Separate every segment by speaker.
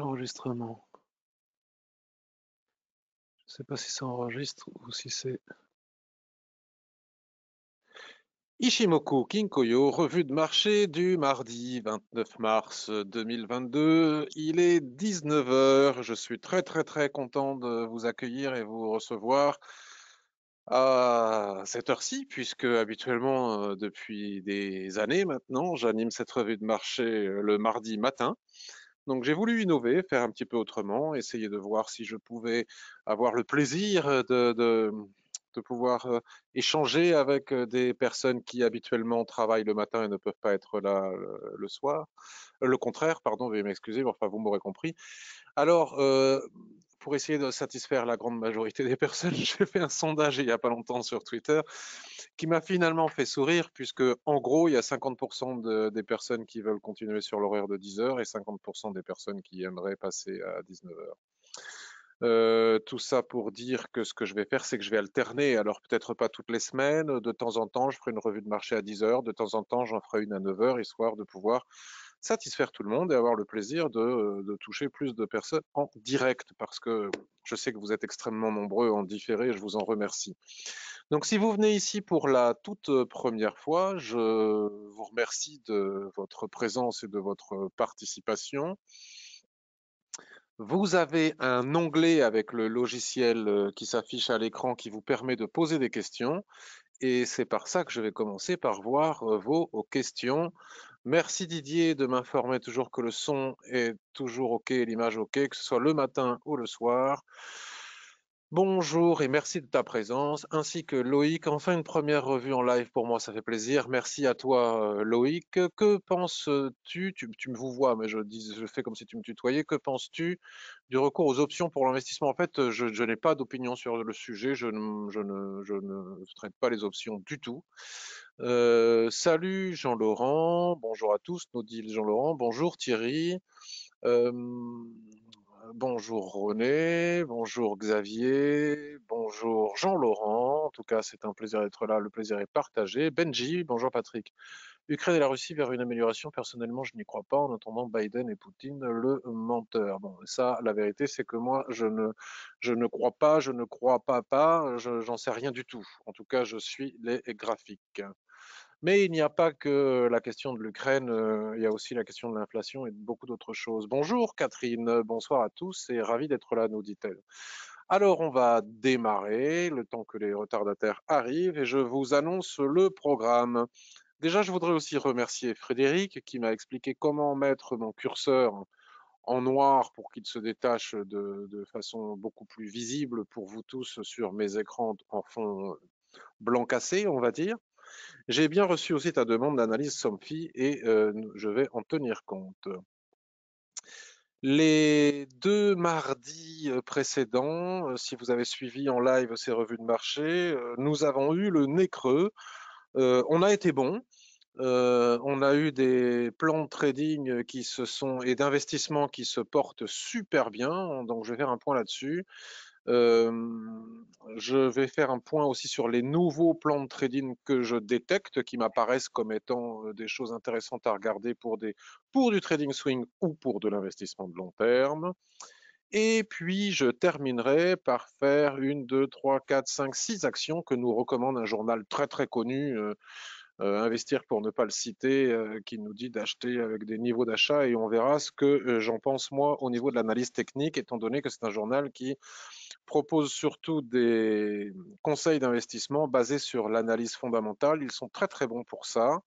Speaker 1: Enregistrement. Je ne sais pas si ça
Speaker 2: enregistre ou si c'est. Ishimoku Kinkoyo, revue de marché du mardi 29 mars 2022. Il est 19h. Je suis très très très content de vous accueillir et vous recevoir à cette heure-ci, puisque habituellement, euh, depuis des années maintenant, j'anime cette revue de marché euh, le mardi matin. Donc j'ai voulu innover, faire un petit peu autrement, essayer de voir si je pouvais avoir le plaisir de, de, pouvoir échanger avec des personnes qui habituellement travaillent le matin et ne peuvent pas être là le, soir. Le contraire, pardon, veuillez m'excuser, enfin vous m'aurez compris. Alors, pour essayer de satisfaire la grande majorité des personnes, j'ai fait un sondage il n'y a pas longtemps sur Twitter qui m'a finalement fait sourire puisque en gros, il y a 50% des personnes qui veulent continuer sur l'horaire de 10h et 50% des personnes qui aimeraient passer à 19h. Euh, tout ça pour dire que ce que je vais faire, c'est que je vais alterner. Alors peut-être pas toutes les semaines, de temps en temps, je ferai une revue de marché à 10h, de temps en temps, j'en ferai une à 9h, histoire de pouvoir satisfaire tout le monde et avoir le plaisir euh, de, toucher plus de personnes en direct, parce que je sais que vous êtes extrêmement nombreux en différé, je vous en remercie. Donc si vous venez ici pour la toute euh, première fois, je vous remercie de votre présence et de votre participation. Vous avez un onglet avec le logiciel euh, qui s'affiche à l'écran qui vous permet de poser des questions. Et c'est par ça que je vais commencer par voir vos questions. Merci Didier de m'informer toujours que le son est toujours OK, l'image OK, que ce soit le matin ou le soir. Bonjour et merci de ta présence, ainsi que Loïc. Enfin, une première revue en live pour moi, ça fait plaisir. Merci à toi, euh, Loïc. Que penses-tu tu, me vois, mais je, dis, je fais comme si tu me tutoyais. Que penses-tu du recours aux options pour l'investissement En fait, euh, je, n'ai pas d'opinion sur le sujet. Je ne, traite pas les options du tout. Euh, salut Jean-Laurent. Bonjour à tous, nous dit Jean-Laurent. Bonjour Thierry. Bonjour René, bonjour Xavier, bonjour Jean-Laurent. En tout cas, c'est un plaisir d'être là, le plaisir est partagé. Benji, bonjour Patrick. Ukraine et la Russie vers une amélioration, personnellement, je n'y crois pas. En entendant Biden et Poutine, le menteur. Bon, ça, la vérité, c'est que moi, je ne, crois pas, je ne crois pas, pas, j'en sais rien du tout. En tout cas, je suis les graphiques. Mais il n'y a pas que la question de l'Ukraine, euh, il y a aussi la question de l'inflation et beaucoup d'autres choses. Bonjour Catherine, bonsoir à tous et ravi d'être là, nous dit-elle. Alors on va démarrer le temps que les retardataires arrivent et je vous annonce le programme. Déjà, je voudrais aussi remercier Frédéric qui m'a expliqué comment mettre mon curseur en noir pour qu'il se détache de, façon beaucoup plus visible pour vous tous sur mes écrans en fond blanc cassé, on va dire. J'ai bien reçu aussi ta demande d'analyse SOMFI et euh, je vais en tenir compte. Les deux mardis euh, précédents, euh, si vous avez suivi en live ces revues de marché, nous avons eu le nez creux. on a été bon. on a eu des plans de trading qui se sont et d'investissement qui se portent super bien. Donc je vais faire un point là-dessus. Euh, je vais faire un point aussi sur les nouveaux plans de trading que je détecte, qui m'apparaissent comme étant euh, des choses intéressantes à regarder pour, des, pour du trading swing ou pour de l'investissement de long terme. Et puis, je terminerai par faire une, deux, trois, quatre, cinq, six actions que nous recommande un journal très très connu euh, euh, investir pour ne pas le citer, euh, qui nous dit d'acheter avec des niveaux d'achat et on verra ce que euh, j'en pense moi au niveau de l'analyse technique, étant donné que c'est un journal qui propose surtout des conseils d'investissement basés sur l'analyse fondamentale. Ils sont très très bons pour ça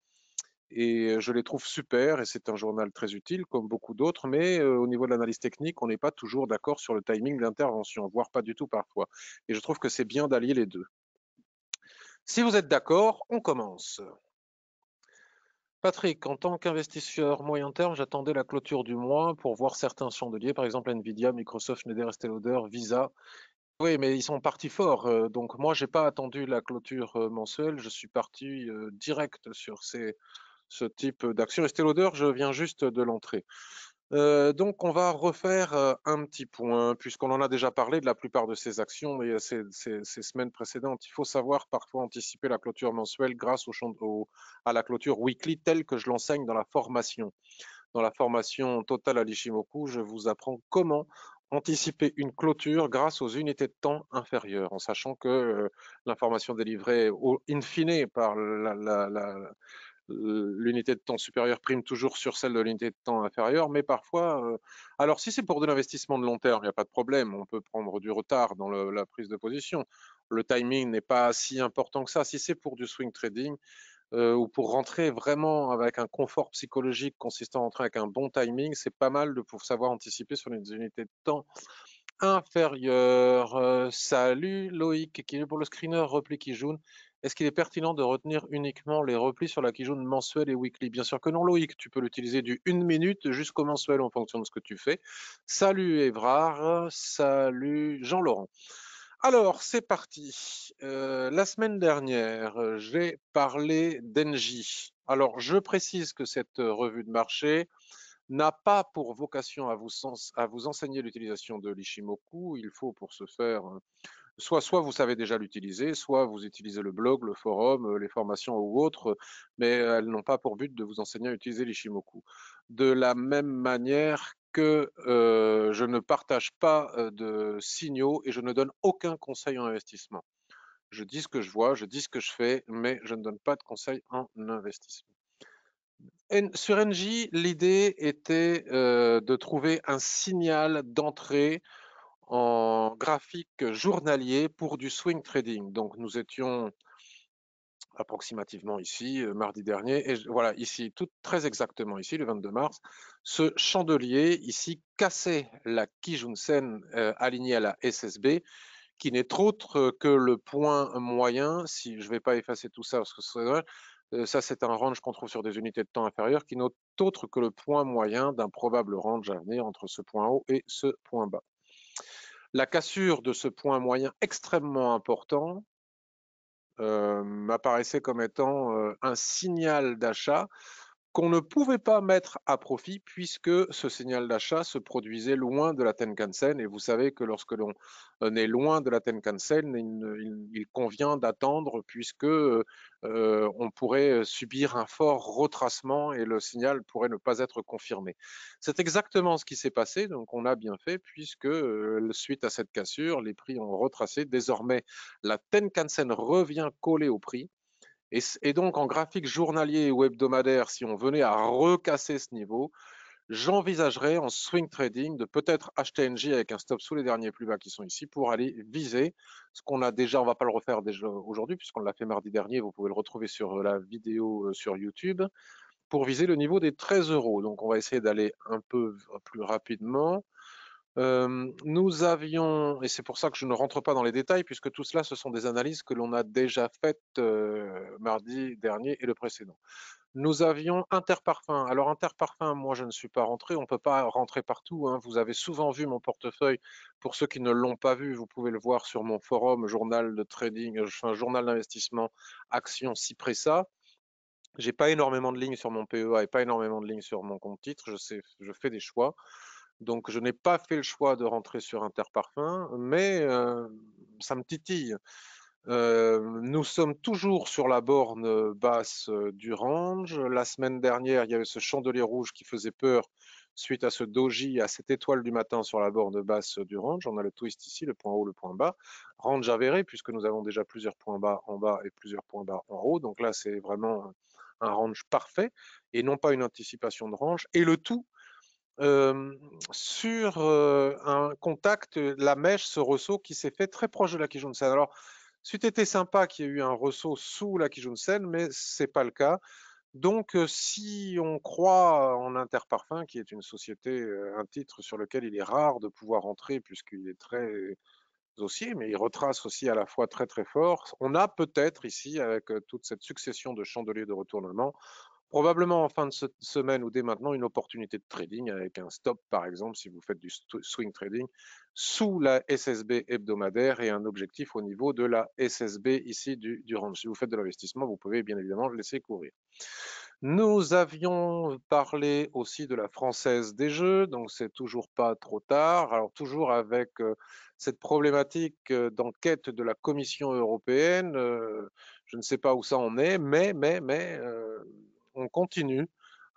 Speaker 2: et je les trouve super et c'est un journal très utile comme beaucoup d'autres, mais au niveau de l'analyse technique, on n'est pas toujours d'accord sur le timing d'intervention, voire pas du tout parfois. Et je trouve que c'est bien d'allier les deux. Si vous êtes d'accord, on commence. Patrick, en tant qu'investisseur moyen terme, j'attendais la clôture du mois pour voir certains chandeliers, par exemple Nvidia, Microsoft, Schneider, Stellauder, Visa. Oui, mais ils sont partis fort. Euh, donc moi, je n'ai pas attendu la clôture euh, mensuelle. Je suis parti euh, direct sur ces, ce type d'action. Et je viens juste de l'entrée donc, on va refaire un petit point, puisqu'on en a déjà parlé de la plupart de ces actions et ces, semaines précédentes. Il faut savoir parfois anticiper la clôture mensuelle grâce au, à la clôture weekly, telle que je l'enseigne dans la formation. Dans la formation totale à l'Ishimoku, je vous apprends comment anticiper une clôture grâce aux unités de temps inférieures, en sachant que l'information délivrée au, in fine par la l'unité de temps supérieure prime toujours sur celle de l'unité de temps inférieure, mais parfois, alors si c'est pour de l'investissement de long terme, il n'y a pas de problème, on peut prendre du retard dans la prise de position. Le timing n'est pas si important que ça. Si c'est pour du swing trading ou pour rentrer vraiment avec un confort psychologique consistant à rentrer avec un bon timing, c'est pas mal de pouvoir savoir anticiper sur les unités de temps inférieures. salut Loïc qui est pour le screener, repli qui joue. Est-ce qu'il est pertinent de retenir uniquement les replis sur la Kijun mensuelle et weekly Bien sûr que non, Loïc. Tu peux l'utiliser du 1 minute jusqu'au mensuel en fonction de ce que tu fais. Salut Evrard, salut Jean-Laurent. Alors, c'est parti. Euh, la semaine dernière, j'ai parlé d'Engie. Alors, je précise que cette revue de marché n'a pas pour vocation à vous, à vous enseigner l'utilisation de l'Ishimoku. Il faut pour ce faire soit, vous savez déjà l'utiliser, soit vous utilisez le blog, le forum, euh, les formations ou autres, mais elles n'ont pas pour but de vous enseigner à utiliser l'Ishimoku. De la même manière que euh, je ne partage pas euh, de signaux et je ne donne aucun conseil en investissement. Je dis ce que je vois, je dis ce que je fais, mais je ne donne pas de conseil en investissement. sur NJ, l'idée était de trouver un signal d'entrée en graphique journalier pour du swing trading. Donc nous étions approximativement ici, euh, mardi dernier, et voilà, ici, tout très exactement ici, le 22 mars, ce chandelier ici cassait la Kijunsen euh, alignée à la SSB, qui n'est autre que le point moyen, si je ne vais pas effacer tout ça, parce que ça, euh, ça c'est un range qu'on trouve sur des unités de temps inférieures, qui n'est autre que le point moyen d'un probable range à venir entre ce point haut et ce point bas. La cassure de ce point moyen extrêmement important euh, m'apparaissait comme étant euh, un signal d'achat qu'on ne pouvait pas mettre à profit puisque ce signal d'achat se produisait loin de la Tenkan-sen. Et vous savez que lorsque l'on est euh, loin de la Tenkan-sen, il, convient d'attendre puisque euh, on pourrait euh, subir un fort retracement et le signal pourrait ne pas être confirmé. C'est exactement ce qui s'est passé, donc on a bien fait puisque suite à cette cassure, les prix ont retracé. Désormais, la Tenkan-sen revient coller au prix et, donc, en graphique journalier ou hebdomadaire, si on venait à recasser ce niveau, j'envisagerais en swing trading de peut-être acheter NG avec un stop sous les derniers plus bas qui sont ici pour aller viser ce qu'on a déjà, on ne va pas le refaire aujourd'hui puisqu'on l'a fait mardi dernier, vous pouvez le retrouver sur la vidéo euh, sur YouTube, pour viser le niveau des 13 euros. Donc on va essayer d'aller un peu plus rapidement nous avions, et c'est pour ça que je ne rentre pas dans les détails, puisque tout cela, ce sont des analyses que l'on a déjà faites mardi dernier et le précédent. Nous avions Interparfum. Alors Interparfum, moi je ne suis pas rentré, on ne peut pas rentrer partout. Hein. Vous avez souvent vu mon portefeuille. Pour ceux qui ne l'ont pas vu, vous pouvez le voir sur mon forum journal de trading, euh, journal d'investissement Action Cypressa. J'ai pas énormément de lignes sur mon PEA et pas énormément de lignes sur mon compte titre. Je, sais, je fais des choix. Donc je n'ai pas fait le choix de rentrer sur Interparfum, mais euh, ça me titille. Euh, nous sommes toujours sur la borne euh, basse du range. La semaine dernière, il y avait ce chandelier rouge qui faisait peur suite à ce doji, à cette étoile du matin sur la borne basse du range. On a le twist ici, le point haut, le point bas. Range avéré, puisque nous avons déjà plusieurs points bas en bas et plusieurs points bas en haut. Donc là, c'est vraiment un range parfait et non pas une anticipation de range. Et le tout sur un contact, la mèche, ce ressaut qui s'est fait très proche de la Kijunsen. Alors, c'eût été sympa qu'il y ait eu un ressaut sous la Kijunsen, mais ce n'est pas le cas. Donc, si on croit en Interparfum, qui est une société, un titre sur lequel il est rare de pouvoir entrer puisqu'il est très haussier, mais il retrace aussi à la fois très très fort. On a peut-être ici, avec toute cette succession de chandeliers de retournement, probablement en fin de semaine ou dès maintenant une opportunité de trading avec un stop par exemple si vous faites du swing trading sous la SSB hebdomadaire et un objectif au niveau de la SSB ici du, du range. Si vous faites de l'investissement, vous pouvez bien évidemment le laisser courir. Nous avions parlé aussi de la française des jeux, donc c'est toujours pas trop tard. Alors toujours avec euh, cette problématique euh, d'enquête de la Commission européenne, euh, je ne sais pas où ça en est, mais mais mais on continue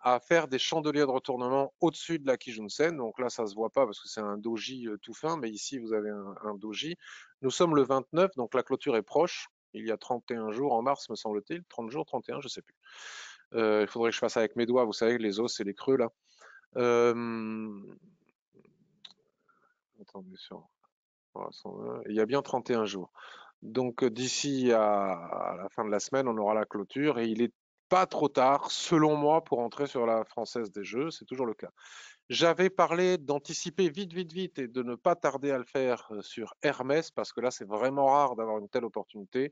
Speaker 2: à faire des chandeliers de retournement au-dessus de la Kijunsen. Donc là, ça se voit pas parce que c'est un doji euh, tout fin, mais ici, vous avez un, doji. Nous sommes le 29, donc la clôture est proche. Il y a 31 jours en mars, me semble-t-il. 30 jours, 31, je ne sais plus. Euh, il faudrait que je fasse avec mes doigts, vous savez, les os et les creux, là. Euh, il y a bien 31 jours. Donc d'ici à, la fin de la semaine, on aura la clôture et il est pas trop tard, selon moi, pour entrer sur la française des jeux. C'est toujours le cas. J'avais parlé d'anticiper vite, vite, vite et de ne pas tarder à le faire euh, sur Hermès, parce que là, c'est vraiment rare d'avoir une telle opportunité.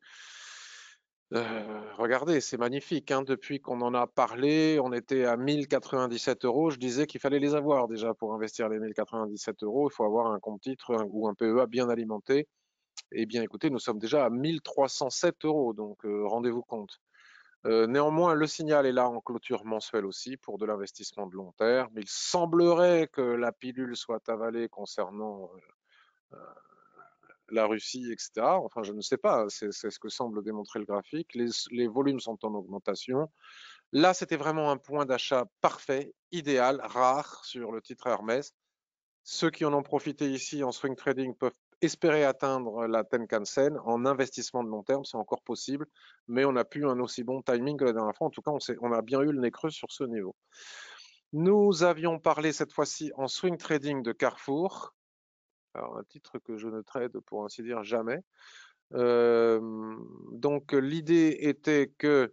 Speaker 2: Euh, regardez, c'est magnifique. Hein. depuis qu'on en a parlé, on était à 1097 euros. Je disais qu'il fallait les avoir déjà pour investir les 1097 euros. Il faut avoir un compte titre ou un PEA bien alimenté. Eh bien, écoutez, nous sommes déjà à 1307 euros, donc euh, rendez-vous compte. Euh, néanmoins, le signal est là en clôture mensuelle aussi pour de l'investissement de long terme. Il semblerait que la pilule soit avalée concernant euh, euh, la Russie, etc. Enfin, je ne sais pas, hein, c'est ce que semble démontrer le graphique. Les, les volumes sont en augmentation. Là, c'était vraiment un point d'achat parfait, idéal, rare sur le titre Hermès. Ceux qui en ont profité ici en swing trading peuvent espérer atteindre la Tenkan-sen en investissement de long terme, c'est encore possible, mais on n'a plus un aussi bon timing que la dernière fois. En tout cas, on, on a bien eu le nez creux sur ce niveau. Nous avions parlé cette fois-ci en swing trading de Carrefour, alors, un titre que je ne trade pour ainsi dire jamais. Euh, donc l'idée était que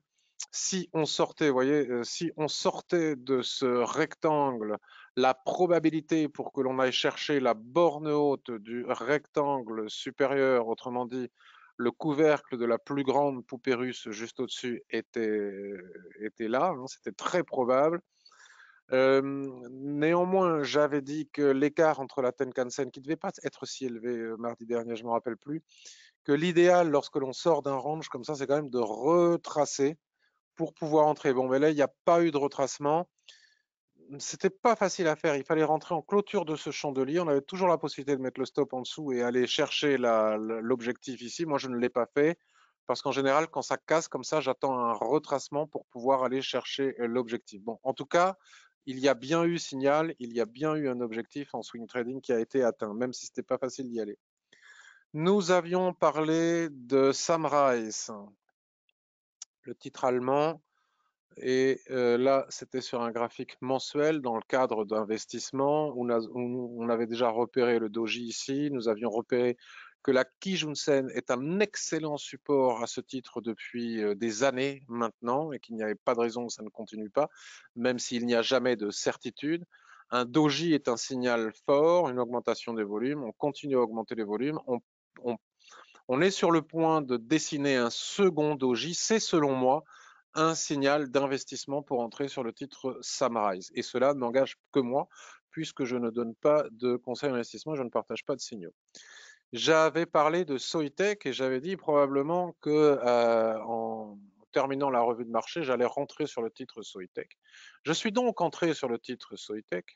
Speaker 2: si on sortait, voyez, euh, si on sortait de ce rectangle la probabilité pour que l'on aille chercher la borne haute du rectangle supérieur, autrement dit le couvercle de la plus grande poupée russe juste au-dessus, était, là, hein, c'était très probable. Euh, néanmoins, j'avais dit que l'écart entre la Tenkan-sen, qui ne devait pas être si élevé euh, mardi dernier, je ne me rappelle plus, que l'idéal lorsque l'on sort d'un range comme ça, c'est quand même de retracer pour pouvoir entrer. Bon, mais là, il n'y a pas eu de retracement c'était pas facile à faire. Il fallait rentrer en clôture de ce chandelier. On avait toujours la possibilité de mettre le stop en dessous et aller chercher l'objectif ici. Moi, je ne l'ai pas fait parce qu'en général, quand ça casse comme ça, j'attends un retracement pour pouvoir aller chercher euh, l'objectif. Bon, en tout cas, il y a bien eu signal, il y a bien eu un objectif en swing trading qui a été atteint, même si ce c'était pas facile d'y aller. Nous avions parlé de Samrise, le titre allemand et euh, là, c'était sur un graphique mensuel dans le cadre d'investissement où, on avait déjà repéré le doji ici. Nous avions repéré que la Kijunsen est un excellent support à ce titre depuis euh, des années maintenant et qu'il n'y avait pas de raison que ça ne continue pas, même s'il n'y a jamais de certitude. Un doji est un signal fort, une augmentation des volumes. On continue à augmenter les volumes. on est sur le point de dessiner un second doji. C'est selon moi un signal d'investissement pour entrer sur le titre Samrise. Et cela n'engage que moi, puisque je ne donne pas de conseils d'investissement, je ne partage pas de signaux. J'avais parlé de Soitec et j'avais dit probablement que euh, en terminant la revue de marché, j'allais rentrer sur le titre Soitec. Je suis donc entré sur le titre Soitec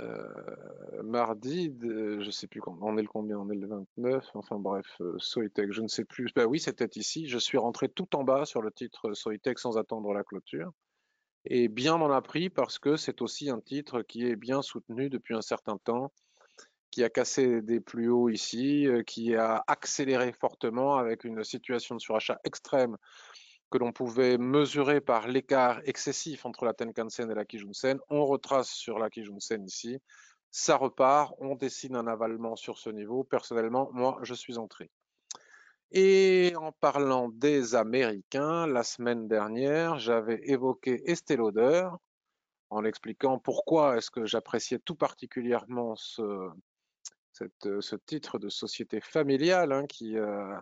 Speaker 2: euh, mardi, je euh, je sais plus quand, on est le combien, on est le 29, enfin bref, euh, Soitec, je ne sais plus, bah oui, c'était ici, je suis rentré tout en bas sur le titre Soitec sans attendre la clôture, et bien m'en a pris parce que c'est aussi un titre qui est bien soutenu depuis un certain temps, qui a cassé des plus hauts ici, qui a accéléré fortement avec une situation de surachat extrême que l'on pouvait mesurer par l'écart excessif entre la Tenkan-sen et la Kijun-sen. On retrace sur la Kijun-sen ici. Ça repart, on dessine un avalement sur ce niveau. Personnellement, moi, je suis entré. Et en parlant des Américains, la semaine dernière, j'avais évoqué Estée Lauder en expliquant pourquoi est-ce que j'appréciais tout particulièrement ce, titre de société familiale hein, qui, euh,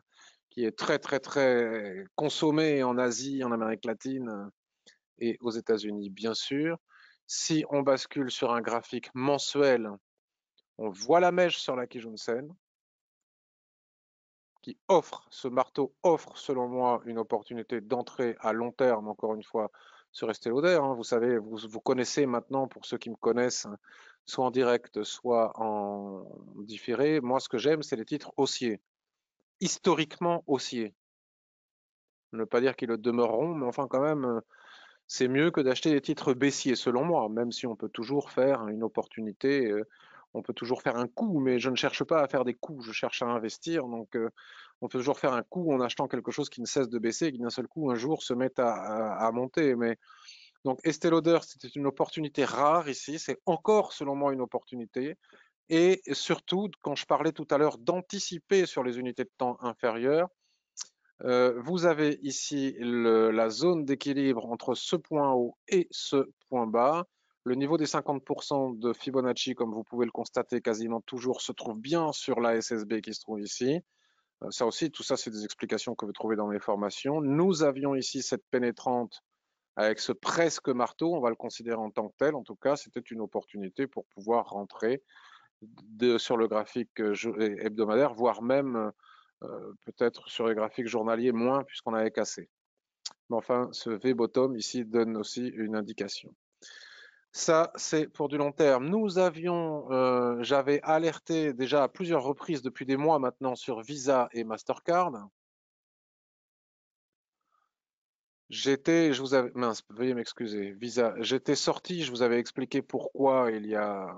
Speaker 2: qui est très, très, très consommé en Asie, en Amérique latine euh, et aux États-Unis, bien sûr. Si on bascule sur un graphique mensuel, on voit la mèche sur la Kijunsen qui offre, ce marteau offre selon moi une opportunité d'entrée à long terme, encore une fois, sur Estée hein. Vous savez, vous, vous, connaissez maintenant, pour ceux qui me connaissent, soit en direct, soit en différé. Moi, ce que j'aime, c'est les titres haussiers historiquement haussiers. Ne pas dire qu'ils le demeureront, mais enfin quand même, euh, c'est mieux que d'acheter des titres baissiers, selon moi, même si on peut toujours faire une opportunité, euh, on peut toujours faire un coup, mais je ne cherche pas à faire des coups, je cherche à investir. Donc euh, on peut toujours faire un coup en achetant quelque chose qui ne cesse de baisser et qui d'un seul coup, un jour, se met à, monter. Mais donc Estée Lauder, c'était une opportunité rare ici. C'est encore, selon moi, une opportunité. Et surtout, quand je parlais tout à l'heure d'anticiper sur les unités de temps inférieures, euh, vous avez ici la zone d'équilibre entre ce point haut et ce point bas. Le niveau des 50% de Fibonacci, comme vous pouvez le constater quasiment toujours, se trouve bien sur la SSB qui se trouve ici. Euh, ça aussi, tout ça, c'est des explications que vous trouvez dans mes formations. Nous avions ici cette pénétrante avec ce presque marteau. On va le considérer en tant que tel. En tout cas, c'était une opportunité pour pouvoir rentrer de, sur le graphique euh, hebdomadaire, voire même euh, peut-être sur les graphiques journaliers moins puisqu'on avait cassé. Mais enfin, ce V-bottom ici donne aussi une indication. Ça, c'est pour du long terme. Nous avions, euh, j'avais alerté déjà à plusieurs reprises depuis des mois maintenant sur Visa et Mastercard. J'étais, je vous avais, mince, veuillez m'excuser, Visa. J'étais sorti, je vous avais expliqué pourquoi il y a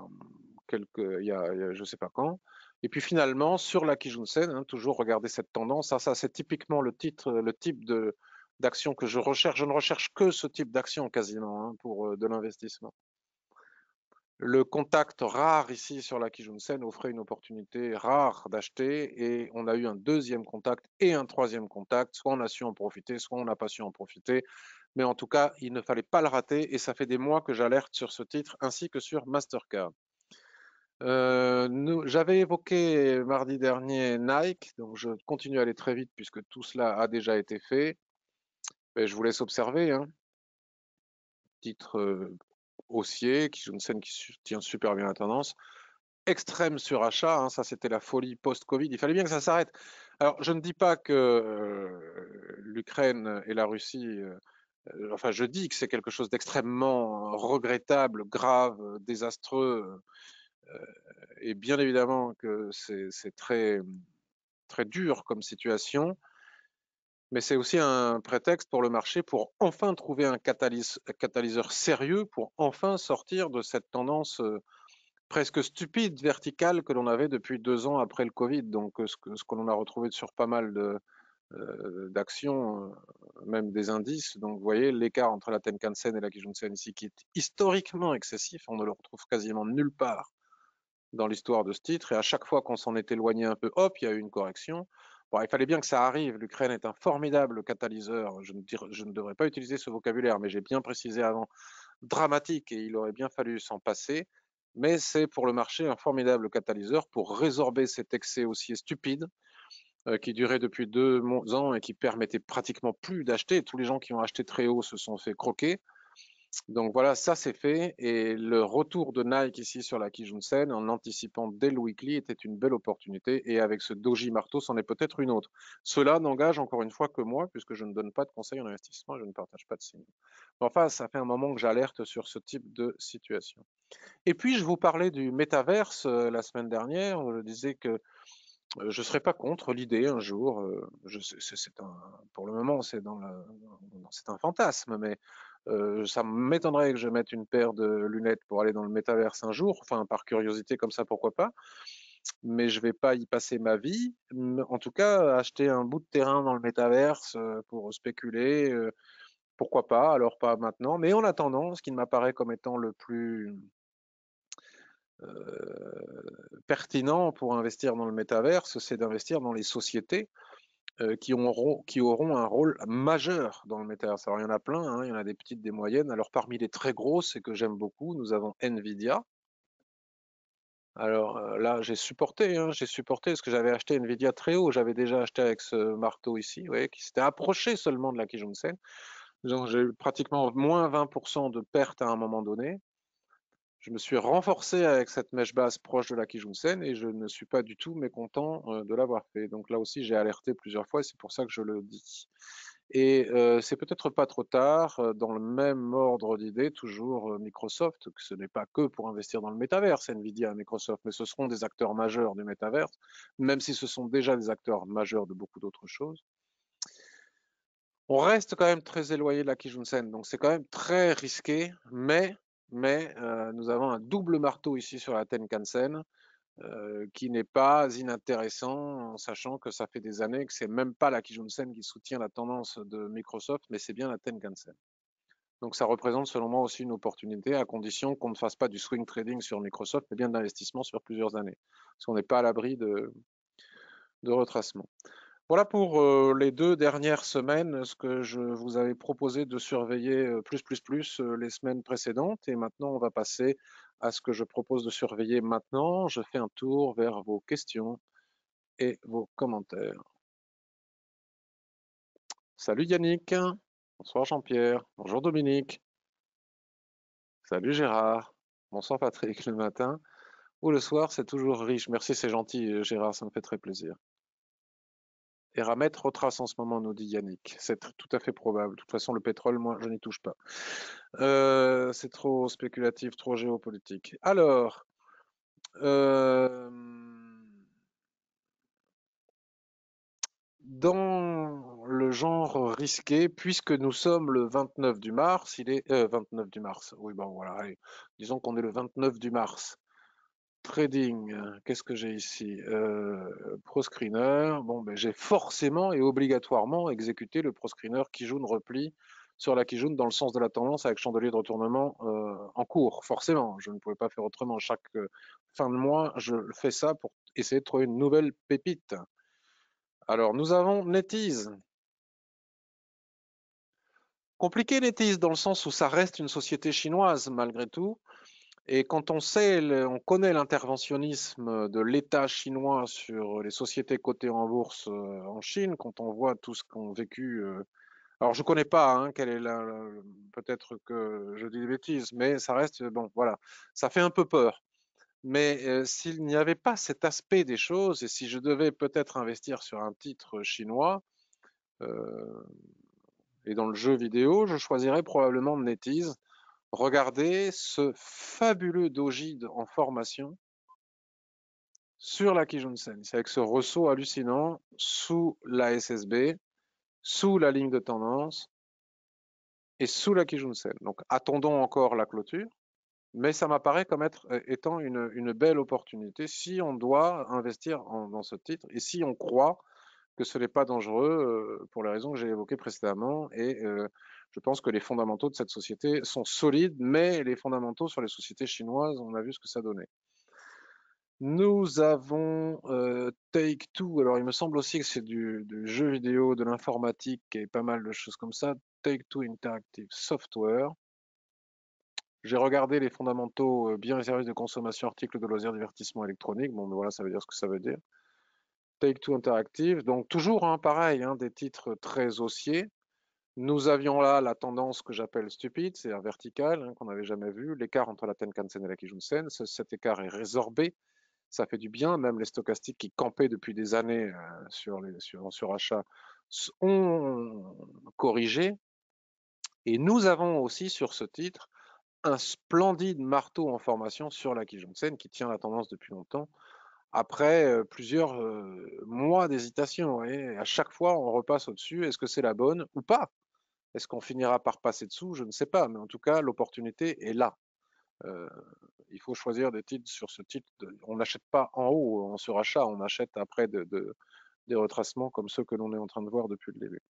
Speaker 2: quelques, il je ne sais pas quand. Et puis finalement, sur la Kijunsen, Sen, hein, toujours regarder cette tendance. Ça, c'est typiquement le titre, le type de d'action que je recherche. Je ne recherche que ce type d'action quasiment hein, pour euh, de l'investissement. Le contact rare ici sur la Kijunsen offrait une opportunité rare d'acheter et on a eu un deuxième contact et un troisième contact. Soit on a su en profiter, soit on n'a pas su en profiter. Mais en tout cas, il ne fallait pas le rater et ça fait des mois que j'alerte sur ce titre ainsi que sur Mastercard. Euh, j'avais évoqué mardi dernier Nike, donc je continue à aller très vite puisque tout cela a déjà été fait. je vous laisse observer. Hein. Titre euh, haussier, qui une scène qui tient super bien la tendance. Extrême surachat, hein, ça c'était la folie post-Covid. Il fallait bien que ça s'arrête. Alors je ne dis pas que euh, l'Ukraine et la Russie enfin je dis que c'est quelque chose d'extrêmement regrettable, grave, désastreux, et bien évidemment que c'est très, très dur comme situation, mais c'est aussi un prétexte pour le marché pour enfin trouver un catalyseur sérieux, pour enfin sortir de cette tendance euh, presque stupide verticale que l'on avait depuis deux ans après le Covid. Donc euh, ce que, l'on a retrouvé sur pas mal de, euh, d'actions, même des indices. Donc, vous voyez, l'écart entre la Tenkan-sen et la Kijun-sen ici, qui est historiquement excessif, on ne le retrouve quasiment nulle part dans l'histoire de ce titre. Et à chaque fois qu'on s'en est éloigné un peu, hop, il y a eu une correction. Bon, il fallait bien que ça arrive. L'Ukraine est un formidable catalyseur. Je ne, devrais pas utiliser ce vocabulaire, mais j'ai bien précisé avant dramatique et il aurait bien fallu s'en passer. Mais c'est pour le marché un formidable catalyseur pour résorber cet excès haussier stupide euh, qui durait depuis deux ans et qui permettait pratiquement plus d'acheter. Tous les gens qui ont acheté très haut se sont fait croquer. Donc voilà, ça c'est fait. Et le retour de Nike ici sur la Kijunsen en anticipant dès le weekly était une belle opportunité. Et avec ce doji marteau, c'en est peut-être une autre. Cela n'engage encore une fois que moi, puisque je ne donne pas de conseils en investissement et je ne partage pas de signes. Enfin, ça fait un moment que j'alerte sur ce type de situation. Et puis, je vous parlais du métaverse euh, la semaine dernière. je disais que euh, je ne serais pas contre l'idée un jour. Euh, je, un, pour le moment, c'est dans, c'est un fantasme, mais euh, ça m'étonnerait que je mette une paire de lunettes pour aller dans le métaverse un jour, enfin par curiosité comme ça, pourquoi pas. Mais je ne vais pas y passer ma vie. En tout cas, acheter un bout de terrain dans le métaverse euh, pour spéculer, euh, pourquoi pas Alors pas maintenant, mais en attendant, ce qui m'apparaît comme étant le plus pertinent pour investir dans le métaverse, c'est d'investir dans les sociétés euh, qui, auront, qui auront un rôle majeur dans le métal. Alors il y en a plein, hein, il y en a des petites, des moyennes. Alors parmi les très grosses et que j'aime beaucoup, nous avons Nvidia. Alors euh, là, j'ai supporté, hein, j'ai supporté parce que j'avais acheté Nvidia très haut. J'avais déjà acheté avec ce marteau ici, vous voyez, qui s'était approché seulement de la Kijunsen. Donc j'ai eu pratiquement moins 20% de perte à un moment donné je me suis renforcé avec cette mèche basse proche de la Kijunsen et je ne suis pas du tout mécontent euh, de l'avoir fait. Donc là aussi, j'ai alerté plusieurs fois et c'est pour ça que je le dis. Et euh, c'est peut-être pas trop tard, euh, dans le même ordre d'idée, toujours Microsoft, que ce n'est pas que pour investir dans le métaverse, Nvidia, Microsoft, mais ce seront des acteurs majeurs du métaverse, même si ce sont déjà des acteurs majeurs de beaucoup d'autres choses. On reste quand même très éloigné de la Kijunsen, donc c'est quand même très risqué, mais mais euh, nous avons un double marteau ici sur la Tenkan Sen, euh, qui n'est pas inintéressant en sachant que ça fait des années que c'est même pas la Sen qui soutient la tendance de Microsoft, mais c'est bien la Sen. Donc ça représente selon moi aussi une opportunité à condition qu'on ne fasse pas du swing trading sur Microsoft, mais bien d'investissement sur plusieurs années, parce qu'on n'est pas à l'abri de, de retracement. Voilà pour euh, les deux dernières semaines, ce que je vous avais proposé de surveiller euh, plus, plus, plus euh, les semaines précédentes. Et maintenant, on va passer à ce que je propose de surveiller maintenant. Je fais un tour vers vos questions et vos commentaires. Salut Yannick. Bonsoir Jean-Pierre. Bonjour Dominique. Salut Gérard. Bonsoir Patrick le matin. Ou le soir, c'est toujours riche. Merci, c'est gentil Gérard, ça me fait très plaisir. Et retrace en ce moment, nous dit Yannick. C'est tout à fait probable. De toute façon, le pétrole, moi, je n'y touche pas. Euh, c'est trop spéculatif, trop géopolitique. Alors, euh, dans le genre risqué, puisque nous sommes le 29 du mars, il est 29 euh, du mars. Oui, bon voilà. Disons qu'on est le 29 du mars trading, hein, qu'est-ce que j'ai ici euh, ProScreener, bon, ben, j'ai forcément et obligatoirement exécuté le ProScreener Kijun repli sur la Kijun dans le sens de la tendance avec chandelier de retournement euh, en cours, forcément. Je ne pouvais pas faire autrement. Chaque euh, fin de mois, je fais ça pour essayer de trouver une nouvelle pépite. Alors, nous avons NetEase. Compliqué NetEase dans le sens où ça reste une société chinoise malgré tout. Et quand on sait, on connaît l'interventionnisme de l'État chinois sur les sociétés cotées en bourse euh, en Chine, quand on voit tout ce a vécu. Euh, alors, je ne connais pas hein, quelle est Peut-être que je dis des bêtises, mais ça reste. Bon, voilà. Ça fait un peu peur. Mais euh, s'il n'y avait pas cet aspect des choses, et si je devais peut-être investir sur un titre chinois, et dans le jeu vidéo, je choisirais probablement NetEase Regardez ce fabuleux dogide en formation sur la Kijunsen. C'est avec ce ressaut hallucinant sous la SSB, sous la ligne de tendance et sous la Kijunsen. Donc attendons encore la clôture, mais ça m'apparaît comme euh, étant une, belle opportunité si on doit investir dans ce titre et si on croit que ce n'est pas dangereux pour les raisons que j'ai évoquées précédemment. Et je pense que les fondamentaux de cette société sont solides, mais les fondamentaux sur les sociétés chinoises, on a vu ce que ça donnait. Nous avons Take Two. Alors, il me semble aussi que c'est du, jeu vidéo, de l'informatique et pas mal de choses comme ça. Take Two Interactive Software. J'ai regardé les fondamentaux bien biens et services de consommation, articles de loisirs, divertissement électronique. Bon, voilà, ça veut dire ce que ça veut dire. Take-Two Interactive, donc toujours hein, pareil, hein, des titres très haussiers. Nous avions là la tendance que j'appelle stupide, c'est un vertical verticale, hein, qu'on n'avait jamais vu. L'écart entre la Tenkan-sen et la Kijun-sen, cet écart est résorbé. Ça fait du bien, même les stochastiques qui campaient depuis des années euh, sur, les, sur, sur achat ont corrigé. Et nous avons aussi sur ce titre un splendide marteau en formation sur la Kijun-sen qui tient la tendance depuis longtemps après plusieurs mois d'hésitation. Et à chaque fois, on repasse au-dessus. Est-ce que c'est la bonne ou pas Est-ce qu'on finira par passer dessous Je ne sais pas. Mais en tout cas, l'opportunité est là. il faut choisir des titres sur ce titre. On n'achète pas en haut en surachat, on achète après des retracements comme ceux que l'on est en train de voir depuis le début.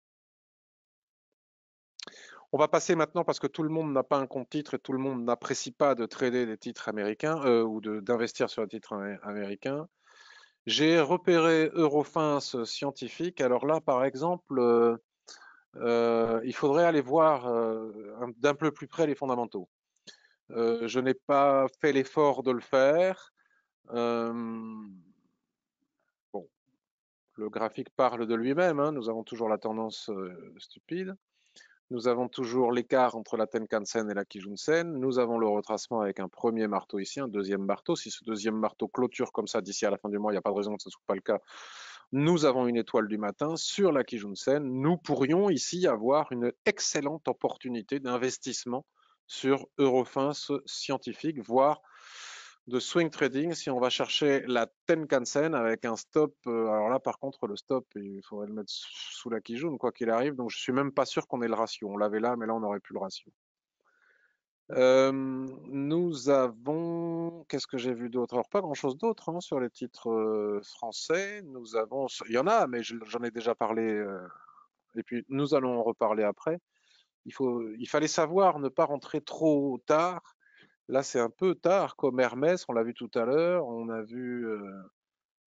Speaker 2: On va passer maintenant, parce que tout le monde n'a pas un compte titre et tout le monde n'apprécie pas de trader des titres américains euh, ou d'investir sur un titres américains. J'ai repéré Eurofins scientifique. Alors là, par exemple, euh, euh, il faudrait aller voir d'un peu plus près les fondamentaux. je n'ai pas fait l'effort de le faire. bon, le graphique parle de lui-même. Hein. nous avons toujours la tendance stupide. Nous avons toujours l'écart entre la Tenkan-sen et la Kijun-sen. Nous avons le retracement avec un premier marteau ici, un deuxième marteau. Si ce deuxième marteau clôture comme ça d'ici à la fin du mois, il n'y a pas de raison que ce ne soit pas le cas. Nous avons une étoile du matin sur la Kijun-sen. Nous pourrions ici avoir une excellente opportunité d'investissement sur Eurofins scientifique, voire de swing trading si on va chercher la Tenkan-sen avec un stop. Euh, alors là, par contre, le stop, il faudrait le mettre sous la Kijun, quoi qu'il arrive. Donc, je suis même pas sûr qu'on ait le ratio. On l'avait là, mais là, on aurait plus le ratio. Euh, nous avons, qu'est-ce que j'ai vu d'autre Alors pas grand-chose d'autre hein, sur les titres euh, français. Nous avons, il y en a, mais j'en ai déjà parlé. et puis nous allons en reparler après. Il faut, il fallait savoir ne pas rentrer trop tard Là, c'est un peu tard, comme Hermès, on l'a vu tout à l'heure, on a vu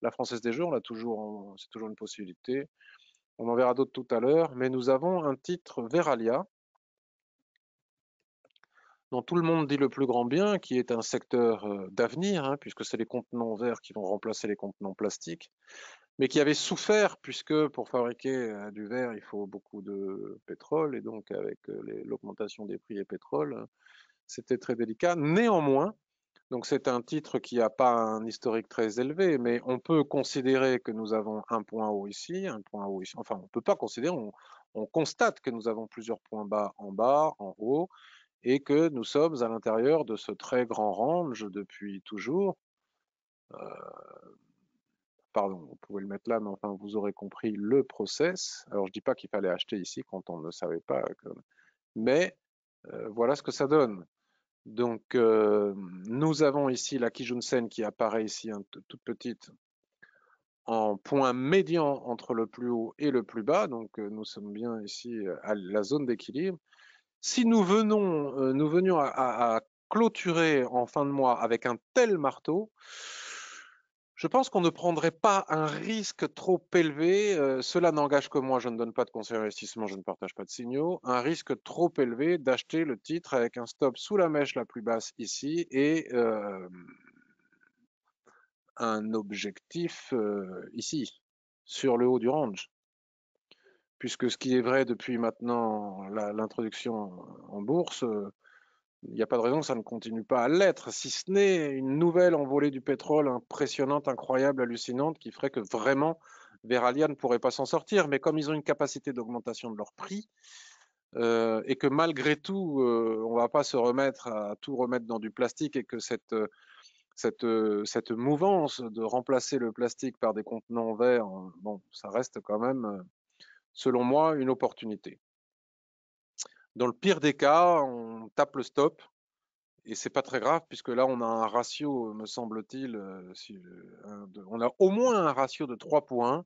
Speaker 2: la Française des Jeux, on toujours, c'est toujours une possibilité. On en verra d'autres tout à l'heure, mais nous avons un titre Veralia, dont tout le monde dit le plus grand bien, qui est un secteur d'avenir, hein, puisque c'est les contenants verts qui vont remplacer les contenants plastiques, mais qui avait souffert, puisque pour fabriquer euh, du verre, il faut beaucoup de pétrole, et donc avec l'augmentation des prix du pétrole, c'était très délicat. Néanmoins, donc c'est un titre qui n'a pas un historique très élevé, mais on peut considérer que nous avons un point haut ici, un point haut ici. Enfin, on ne peut pas considérer, on, constate que nous avons plusieurs points bas en bas, en haut, et que nous sommes à l'intérieur de ce très grand range depuis toujours. Euh, pardon, vous pouvez le mettre là, mais enfin, vous aurez compris le process. Alors, je ne dis pas qu'il fallait acheter ici quand on ne savait pas, mais euh, voilà ce que ça donne. Donc, euh, nous avons ici la Kijunsen qui apparaît ici, hein, toute petite, en point médian entre le plus haut et le plus bas. Donc, euh, nous sommes bien ici euh, à la zone d'équilibre. Si nous, venons, nous venions à, clôturer en fin de mois avec un tel marteau, je pense qu'on ne prendrait pas un risque trop élevé, euh, cela n'engage que moi, je ne donne pas de conseil d'investissement, je ne partage pas de signaux, un risque trop élevé d'acheter le titre avec un stop sous la mèche la plus basse ici et euh, un objectif euh, ici, sur le haut du range. Puisque ce qui est vrai depuis maintenant l'introduction en bourse, il n'y a pas de raison que ça ne continue pas à l'être, si ce n'est une nouvelle envolée du pétrole impressionnante, incroyable, hallucinante, qui ferait que vraiment Veralia ne pourrait pas s'en sortir. Mais comme ils ont une capacité d'augmentation de leur prix, euh, et que malgré tout, euh, on ne va pas se remettre à tout remettre dans du plastique, et que cette, euh, mouvance de remplacer le plastique par des contenants verts, bon, ça reste quand même, selon moi, une opportunité. Dans le pire des cas, on tape le stop et c'est pas très grave puisque là on a un ratio, euh, me semble-t-il, euh, euh, on a au moins un ratio de 3 points.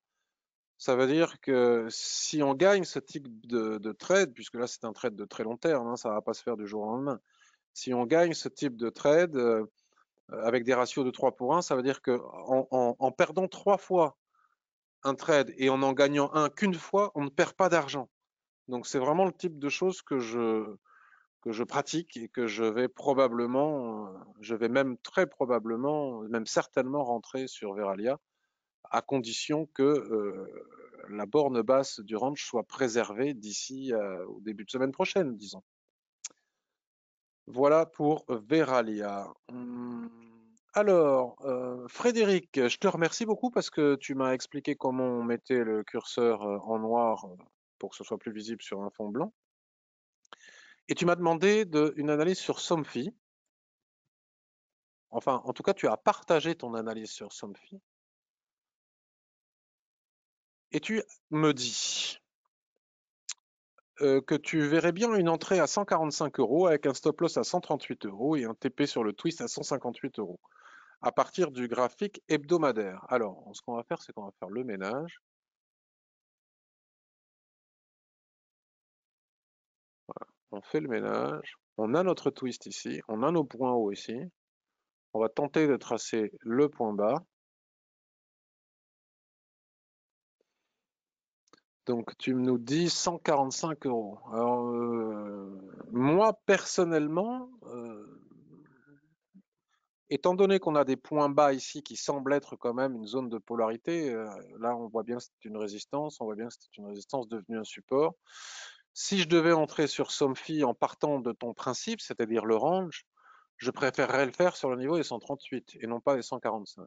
Speaker 2: Ça veut dire que si on gagne ce type de, trade, puisque là c'est un trade de très long terme, ça hein, ça va pas se faire du jour au lendemain. Si on gagne ce type de trade avec des ratios de 3 pour 1, ça veut dire que en, en perdant trois fois un trade et en en gagnant un qu'une fois, on ne perd pas d'argent. Donc c'est vraiment le type de choses que je, que je pratique et que je vais probablement, euh, je vais même très probablement, même certainement rentrer sur Veralia, à condition que euh, la borne basse du ranch soit préservée d'ici euh, au début de semaine prochaine, disons. Voilà pour Veralia. Hum, alors, Frédéric, je te remercie beaucoup parce que tu m'as expliqué comment on mettait le curseur en noir pour que ce soit plus visible sur un fond blanc. Et tu m'as demandé une analyse sur Somfi. Enfin, en tout cas, tu as partagé ton analyse sur Somfy. Et tu me dis euh, que tu verrais bien une entrée à 145 euros avec un stop loss à 138 euros et un TP sur le twist à 158 euros à partir du graphique hebdomadaire. Alors, ce qu'on va faire, c'est qu'on va faire le ménage. on fait le ménage, on a notre twist ici, on a nos points hauts ici, on va tenter de tracer le point bas. Donc tu nous dis 145 euros. Alors euh, moi personnellement, euh, étant donné qu'on a des points bas ici qui semblent être quand même une zone de polarité, euh, là on voit bien que c'est une résistance, on voit bien que c'est une résistance devenue un support. Si je devais entrer sur SOMFI en partant de ton principe, c'est-à-dire le range, je préférerais le faire sur le niveau des 138 et non pas des 145.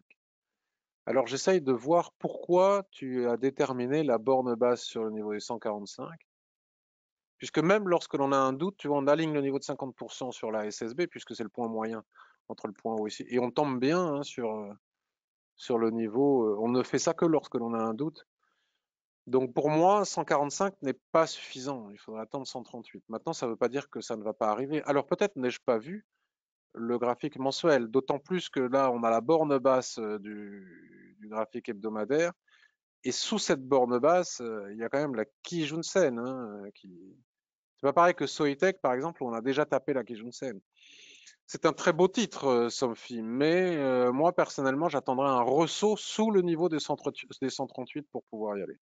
Speaker 2: Alors j'essaye de voir pourquoi tu as déterminé la borne basse sur le niveau des 145, puisque même lorsque l'on a un doute, tu vois, on aligne le niveau de 50% sur la SSB, puisque c'est le point moyen entre le point haut ici. Et on tombe bien hein, sur, euh, sur le niveau, euh, on ne fait ça que lorsque l'on a un doute, donc pour moi, 145 n'est pas suffisant. Il faudrait attendre 138. Maintenant, ça ne veut pas dire que ça ne va pas arriver. Alors peut-être n'ai-je pas vu le graphique mensuel, d'autant plus que là, on a la borne basse euh, du, graphique hebdomadaire. Et sous cette borne basse, euh, il y a quand même la Kijunsen. Hein, euh, qui... C'est pas pareil que Soitec, par exemple, où on a déjà tapé la Kijunsen. C'est un très beau titre, Somfy, mais moi, personnellement, j'attendrai un ressaut sous le niveau des 138 pour pouvoir y aller.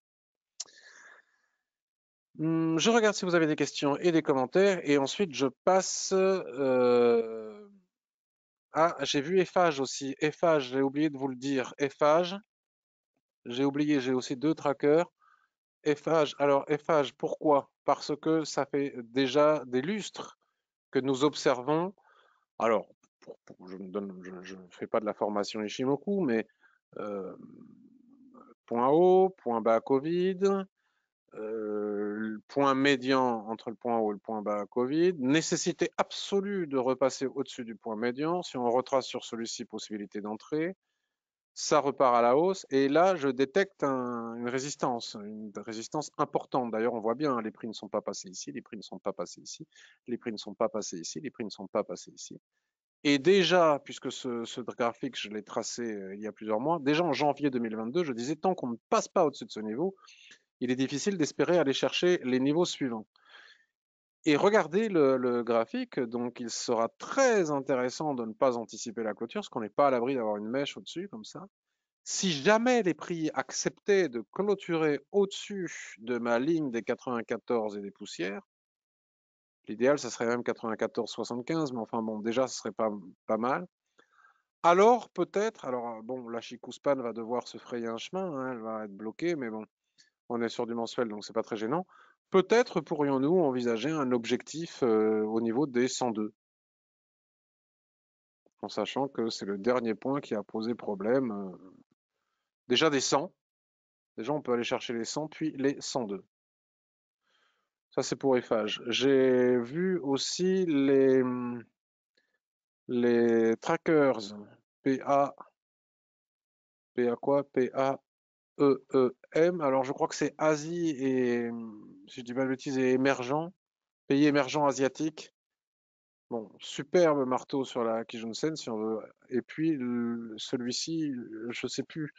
Speaker 2: Hmm, je regarde si vous avez des questions et des commentaires et ensuite je passe euh, ah, j'ai vu effage aussi. FH, j'ai oublié de vous le dire. effage j'ai oublié, j'ai aussi deux trackers. effage alors FH, pourquoi Parce que ça fait déjà des lustres que nous observons. Alors, je ne fais pas de la formation Ishimoku, mais euh, point haut, point bas Covid, le euh, point médian entre le point haut et le point bas Covid, nécessité absolue de repasser au-dessus du point médian, si on retrace sur celui-ci possibilité d'entrée, ça repart à la hausse et là je détecte une résistance, une résistance importante. D'ailleurs on voit bien, hein, les prix ne sont pas passés ici, les prix ne sont pas passés ici, les prix ne sont pas passés ici, les prix ne sont pas passés ici. Et déjà, puisque ce, ce graphique, je l'ai tracé euh, il y a plusieurs mois, déjà en janvier 2022, je disais tant qu'on ne passe pas au-dessus de ce niveau, il est difficile d'espérer aller chercher les niveaux suivants. Et regardez le, graphique, donc il sera très intéressant de ne pas anticiper la clôture, parce qu'on n'est pas à l'abri d'avoir une mèche au-dessus comme ça. Si jamais les prix acceptaient de clôturer au-dessus de ma ligne des 94 et des poussières, l'idéal ce serait même 94-75, mais enfin bon, déjà ce serait pas, mal. Alors peut-être, alors bon, la Chicouspan va devoir se frayer un chemin, hein, elle va être bloquée, mais bon, on est sur du mensuel, donc c'est pas très gênant. Peut-être pourrions-nous envisager un objectif euh, au niveau des 102, en sachant que c'est le dernier point qui a posé problème. Euh, déjà des 100, déjà on peut aller chercher les 100, puis les 102. Ça, c'est pour Eiffage. J'ai vu aussi les, les trackers PA. PA quoi PA EEM, m Alors, je crois que c'est Asie et, si je dis mal de et émergent, pays émergent asiatique. Bon, superbe marteau sur la Kijunsen, si on veut. Et puis, celui-ci, je ne sais plus,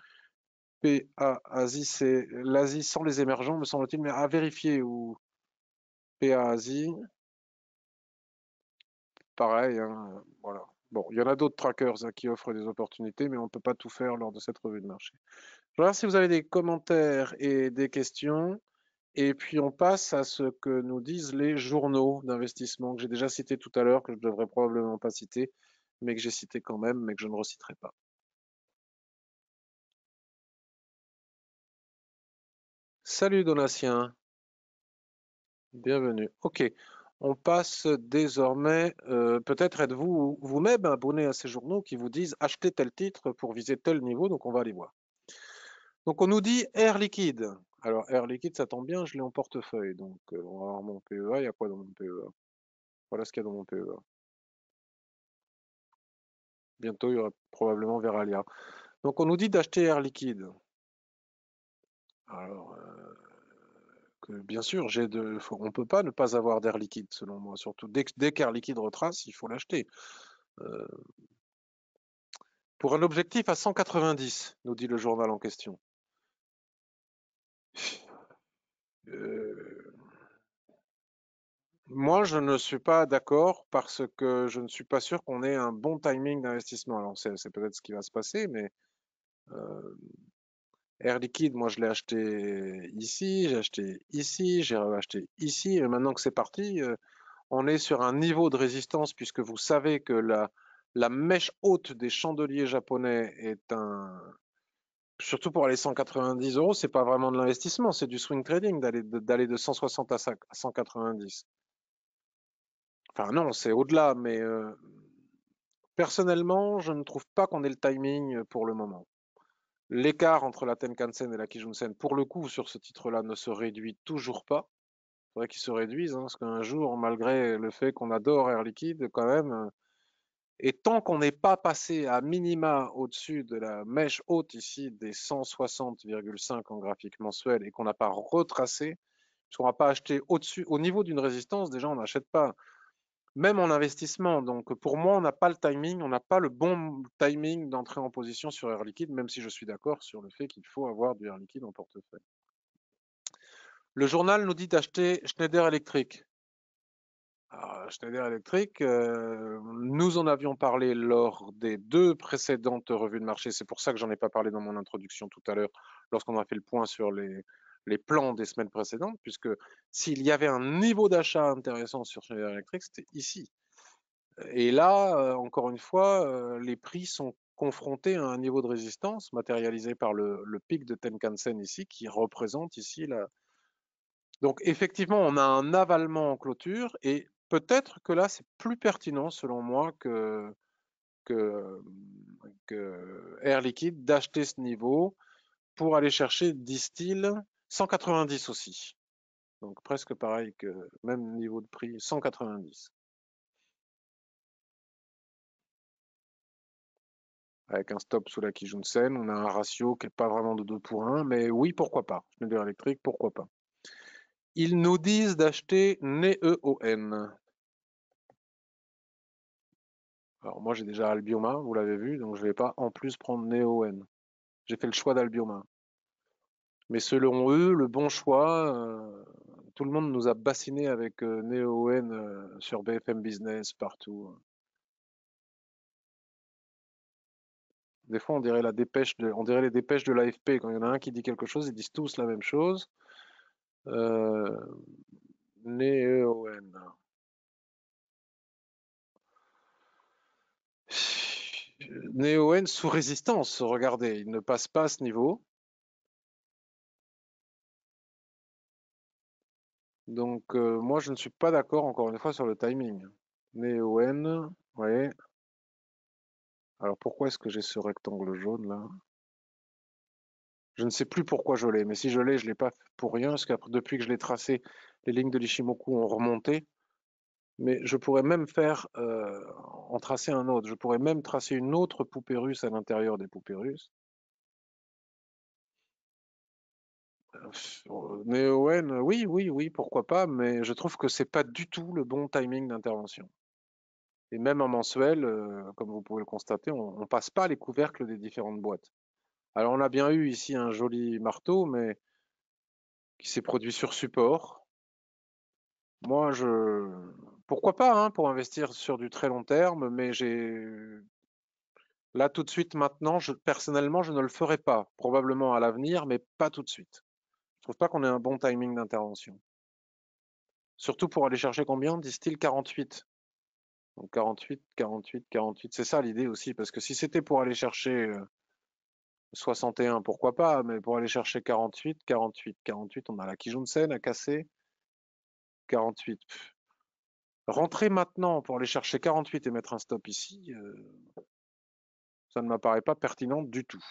Speaker 2: PA Asie, c'est l'Asie sans les émergents, me semble-t-il, mais à vérifier, ou PA Asie. Pareil, hein, voilà. Bon, il y en a d'autres trackers hein, qui offrent des opportunités, mais on ne peut pas tout faire lors de cette revue de marché. Je vais voir si vous avez des commentaires et des questions. Et puis on passe à ce que nous disent les journaux d'investissement que j'ai déjà cité tout à l'heure, que je ne devrais probablement pas citer, mais que j'ai cité quand même, mais que je ne reciterai pas. Salut Donatien. Bienvenue. Ok. On passe désormais, euh, peut-être êtes-vous vous-même abonné à ces journaux qui vous disent achetez tel titre pour viser tel niveau, donc on va aller voir. Donc on nous dit air liquide. Alors air liquide, ça tombe bien, je l'ai en portefeuille. Donc euh, on va voir mon PEA, il y a quoi dans mon PEA Voilà ce qu'il y a dans mon PEA. Bientôt, il y aura probablement Veralia. Donc on nous dit d'acheter air liquide. Alors, euh, que bien sûr, j'ai de, on ne peut pas ne pas avoir d'air liquide, selon moi. Surtout dès, dès qu'air liquide retrace, il faut l'acheter. Euh, pour un objectif à 190, nous dit le journal en question. Moi, je ne suis pas d'accord parce que je ne suis pas sûr qu'on ait un bon timing d'investissement. Alors, c'est peut-être ce qui va se passer, mais euh, Air Liquide, moi, je l'ai acheté ici, j'ai acheté ici, j'ai acheté ici, et maintenant que c'est parti, euh, on est sur un niveau de résistance puisque vous savez que la, la mèche haute des chandeliers japonais est un, surtout pour aller 190 euros, c'est pas vraiment de l'investissement, c'est du swing trading d'aller d'aller de 160 à 190. Enfin non, c'est au-delà, mais personnellement, je ne trouve pas qu'on ait le timing pour le moment. L'écart entre la Tenkan-sen et la Kijun-sen, pour le coup, sur ce titre-là, ne se réduit toujours pas. Il faudrait qu'ils se réduisent, hein, parce qu'un jour, malgré le fait qu'on adore Air Liquide, quand même, et tant qu'on n'est pas passé à minima au-dessus de la mèche haute ici des 160,5 en graphique mensuel et qu'on n'a pas retracé, puisqu'on n'a pas acheté au-dessus, au niveau d'une résistance, déjà on n'achète pas même en investissement. Donc pour moi, on n'a pas le timing, on n'a pas le bon timing d'entrer en position sur Air Liquide, même si je suis d'accord sur le fait qu'il faut avoir du Air Liquide en portefeuille. Le journal nous dit d'acheter Schneider Electric. Schneider Electric, euh, nous en avions parlé lors des deux précédentes revues de marché. C'est pour ça que j'en ai pas parlé dans mon introduction tout à l'heure, lorsqu'on a fait le point sur les, les plans des semaines précédentes, puisque s'il y avait un niveau d'achat intéressant sur Schneider électrique, c'était ici. Et là, euh, encore une fois, euh, les prix sont confrontés à un niveau de résistance matérialisé par le, pic de Tenkansen ici, qui représente ici la... Donc effectivement, on a un avalement en clôture et peut-être que là, c'est plus pertinent selon moi que, que, Air Liquide d'acheter ce niveau pour aller chercher, disent 190 aussi. Donc presque pareil que même niveau de prix, 190. Avec un stop sous la Kijunsen, on a un ratio qui n'est pas vraiment de 2 pour 1, mais oui, pourquoi pas. Je dis électrique, pourquoi pas. Ils nous disent d'acheter NEON. E Alors moi j'ai déjà Albioma, vous l'avez vu, donc je ne vais pas en plus prendre NeoN. E j'ai fait le choix d'Albioma. Mais selon eux, le bon choix, euh, tout le monde nous a bassinés avec euh, euh sur BFM Business, partout. Hein. Des fois, on dirait, les dépêches de l'AFP. Quand il y en a un qui dit quelque chose, ils disent tous la même chose. Euh, Neo N. sous résistance, regardez, il ne passe pas à ce niveau. Donc, euh, moi, je ne suis pas d'accord, encore une fois, sur le timing. vous voyez. Alors, pourquoi est-ce que j'ai ce rectangle jaune, là Je ne sais plus pourquoi je l'ai, mais si je l'ai, je ne l'ai pas pour rien, parce que depuis que je l'ai tracé, les lignes de l'Ishimoku ont remonté. Mais je pourrais même faire, euh, en tracer un autre. Je pourrais même tracer une autre poupée russe à l'intérieur des poupées oui, oui, oui, pourquoi pas, mais je trouve que c'est pas du tout le bon timing d'intervention. Et même en mensuel, euh, comme vous pouvez le constater, on, ne passe pas les couvercles des différentes boîtes. Alors on a bien eu ici un joli marteau, mais qui s'est produit sur support. Moi, je pourquoi pas hein, pour investir sur du très long terme, mais j'ai là tout de suite maintenant, personnellement, je ne le ferai pas. Probablement à l'avenir, mais pas tout de suite trouve pas qu'on ait un bon timing d'intervention. Surtout pour aller chercher combien, disent-ils 48. Donc 48, 48, 48. C'est ça l'idée aussi, parce que si c'était pour aller chercher 61, euh, pourquoi pas, mais pour aller chercher 48, 48, 48, on a la Kijunsen à casser. 48. Rentrer maintenant pour aller chercher 48 et mettre un stop ici, euh, ça ne m'apparaît pas pertinent du tout.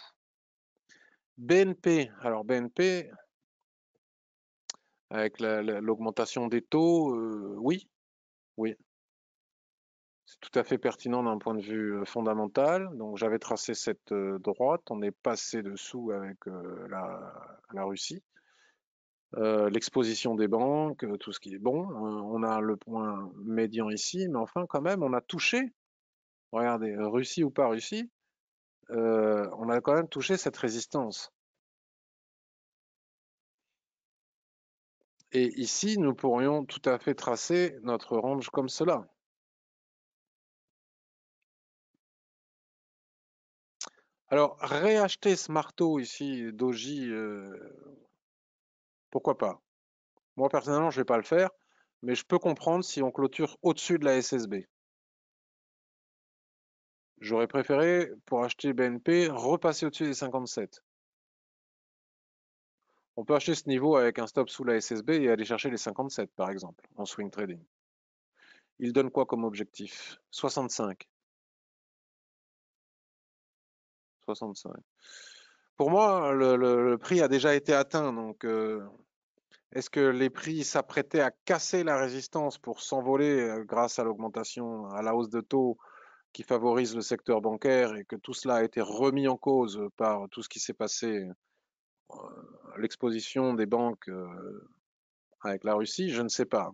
Speaker 2: BNP. Alors BNP, avec l'augmentation des taux, euh, oui, oui. C'est tout à fait pertinent d'un point de vue fondamental. Donc j'avais tracé cette droite, on est passé dessous avec la, Russie. L'exposition des banques, tout ce qui est bon. Hein. on a le point médian ici, mais enfin quand même, on a touché, regardez, Russie ou pas Russie, on a quand même touché cette résistance. Et ici, nous pourrions tout à fait tracer notre range comme cela. Alors, réacheter ce marteau ici d'Oji, euh, pourquoi pas Moi, personnellement, je ne vais pas le faire, mais je peux comprendre si on clôture au-dessus de la SSB. J'aurais préféré, pour acheter BNP, repasser au-dessus des 57. On peut acheter ce niveau avec un stop sous la SSB et aller chercher les 57 par exemple en swing trading. Il donne quoi comme objectif 65. 65. Pour moi, le, prix a déjà été atteint. Donc, euh, est-ce que les prix s'apprêtaient à casser la résistance pour s'envoler euh, grâce à l'augmentation, à la hausse de taux qui favorise le secteur bancaire et que tout cela a été remis en cause par tout ce qui s'est passé euh, l'exposition des banques euh, avec la Russie, je ne sais pas.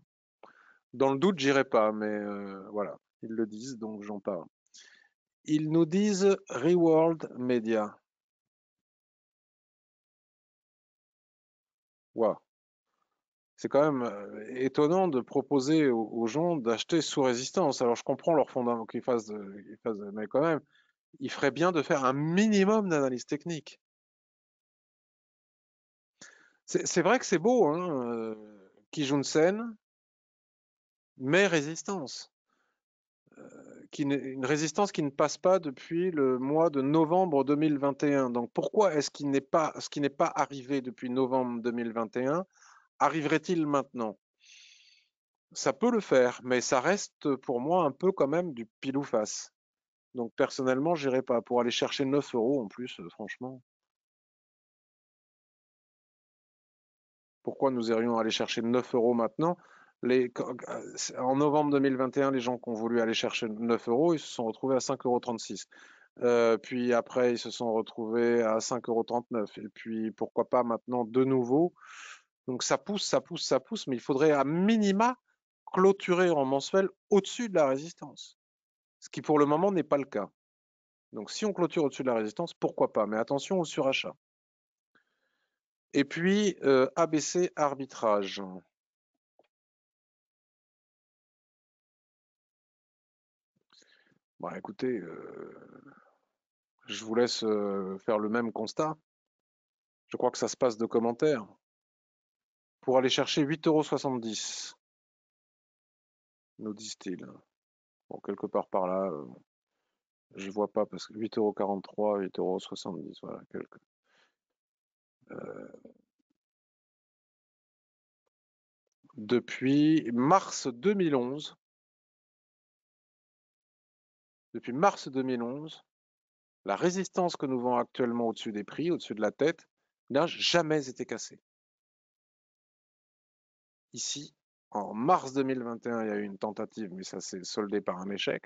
Speaker 2: Dans le doute, j'irai pas, mais euh, voilà, ils le disent, donc j'en parle. Ils nous disent Reworld Media. Waouh. C'est quand même étonnant de proposer aux, gens d'acheter sous résistance. Alors je comprends leur fondament qu'ils fassent, fassent, mais quand même, il ferait bien de faire un minimum d'analyse technique. C'est vrai que c'est beau, hein, euh, Sen, mais résistance. Euh, qui une résistance qui ne passe pas depuis le mois de novembre 2021. Donc pourquoi est-ce qu'il n'est pas, ce qui n'est pas arrivé depuis novembre 2021 arriverait-il maintenant Ça peut le faire, mais ça reste pour moi un peu quand même du pile ou face. Donc personnellement, j'irai pas pour aller chercher 9 euros en plus, euh, franchement. Pourquoi nous irions aller chercher 9 euros maintenant euh, En novembre 2021, les gens qui ont voulu aller chercher 9 euros, ils se sont retrouvés à 5,36 euros. Euh, puis après, ils se sont retrouvés à 5,39 euros. Et puis, pourquoi pas maintenant de nouveau Donc ça pousse, ça pousse, ça pousse, mais il faudrait à minima clôturer en mensuel au-dessus de la résistance. Ce qui pour le moment n'est pas le cas. Donc si on clôture au-dessus de la résistance, pourquoi pas Mais attention au surachat. Et puis euh, ABC Arbitrage. Bah, écoutez, euh, je vous laisse euh, faire le même constat. Je crois que ça se passe de commentaires. Pour aller chercher 8,70 euros, nous disent-ils. Bon, quelque part par là, je je vois pas parce que 8,43 euros, 8,70 euros, voilà, quelque,
Speaker 1: depuis mars 2011.
Speaker 2: Depuis mars 2011, la résistance que nous vend actuellement au-dessus des prix, au-dessus de la tête, n'a jamais été cassée. Ici, en mars 2021, il y a eu une tentative, mais ça s'est soldé par un échec.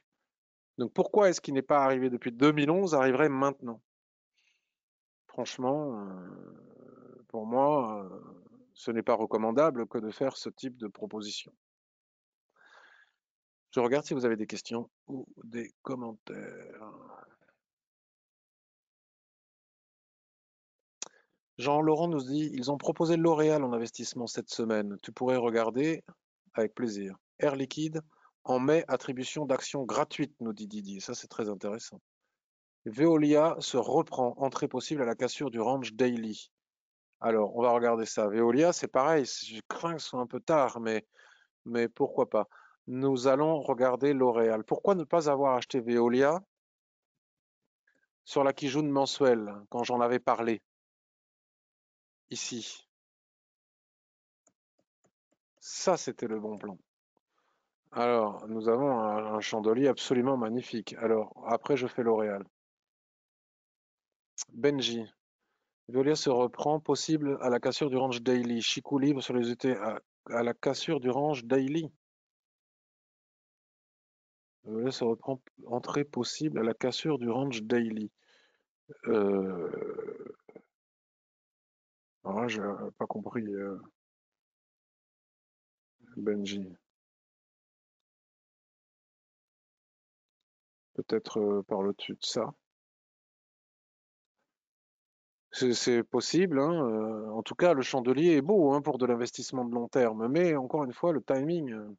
Speaker 2: Donc pourquoi est-ce qu'il n'est pas arrivé depuis 2011, arriverait maintenant Franchement, euh, pour moi, ce n'est pas recommandable que de faire ce type de proposition. Je regarde si vous avez des questions ou des commentaires. Jean-Laurent nous dit Ils ont proposé L'Oréal en investissement cette semaine. Tu pourrais regarder avec plaisir. Air Liquide, en mai, attribution d'actions gratuites, nous dit Didier. Ça, c'est très intéressant. Veolia se reprend. Entrée possible à la cassure du range daily. Alors, on va regarder ça. Veolia, c'est pareil. Je crains que ce soit un peu tard, mais, mais pourquoi pas. Nous allons regarder L'Oréal. Pourquoi ne pas avoir acheté Veolia sur la Kijun mensuelle quand j'en avais parlé Ici. Ça, c'était le bon plan. Alors, nous avons un, un chandelier absolument magnifique. Alors, après, je fais L'Oréal. Benji, Veolia se reprend possible à la cassure du range daily. Chicou libre sur les UT à, la cassure du range daily. Veolia se reprend entrée possible à la cassure du range daily. Euh... n'ai pas compris.
Speaker 1: Euh, Benji. Peut-être euh, par le dessus de ça.
Speaker 2: C'est possible. Hein, euh, en tout cas, le chandelier est beau hein, pour de l'investissement de long terme. Mais encore une fois, le timing. Euh,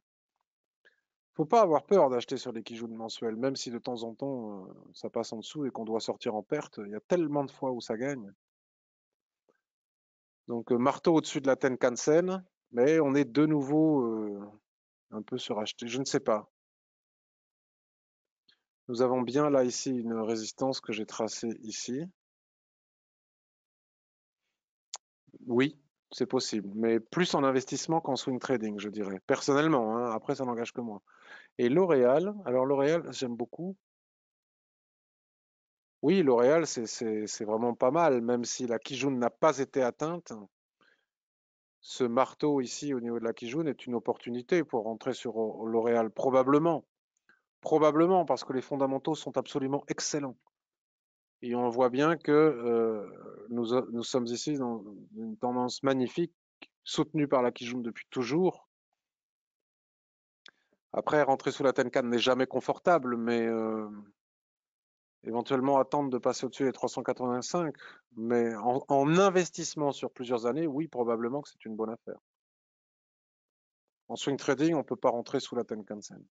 Speaker 2: faut pas avoir peur d'acheter sur les de mensuels, même si de temps en temps euh, ça passe en dessous et qu'on doit sortir en perte. Il y a tellement de fois où ça gagne. Donc marteau au-dessus de la Tenkan-sen, mais on est de nouveau un peu suracheté. Je ne sais pas. Nous avons bien là ici une résistance que j'ai tracée ici. oui, c'est possible, mais plus en investissement qu'en swing trading, je dirais, personnellement. Hein, après, ça n'engage que moi. Et L'Oréal, alors L'Oréal, j'aime beaucoup. Oui, L'Oréal, c'est vraiment pas mal, même si la Kijun n'a pas été atteinte. Ce marteau ici au niveau de la Kijun est une opportunité pour rentrer sur L'Oréal, probablement. Probablement, parce que les fondamentaux sont absolument excellents. Et on voit bien que euh, nous, sommes ici dans une tendance magnifique, soutenue par la Kijun depuis toujours. Après, rentrer sous la Tenkan n'est jamais confortable, mais euh, éventuellement attendre de passer au-dessus des 385. Mais en, investissement sur plusieurs années, oui, probablement que c'est une bonne affaire. En swing trading, on ne peut pas rentrer sous la Tenkan-sen.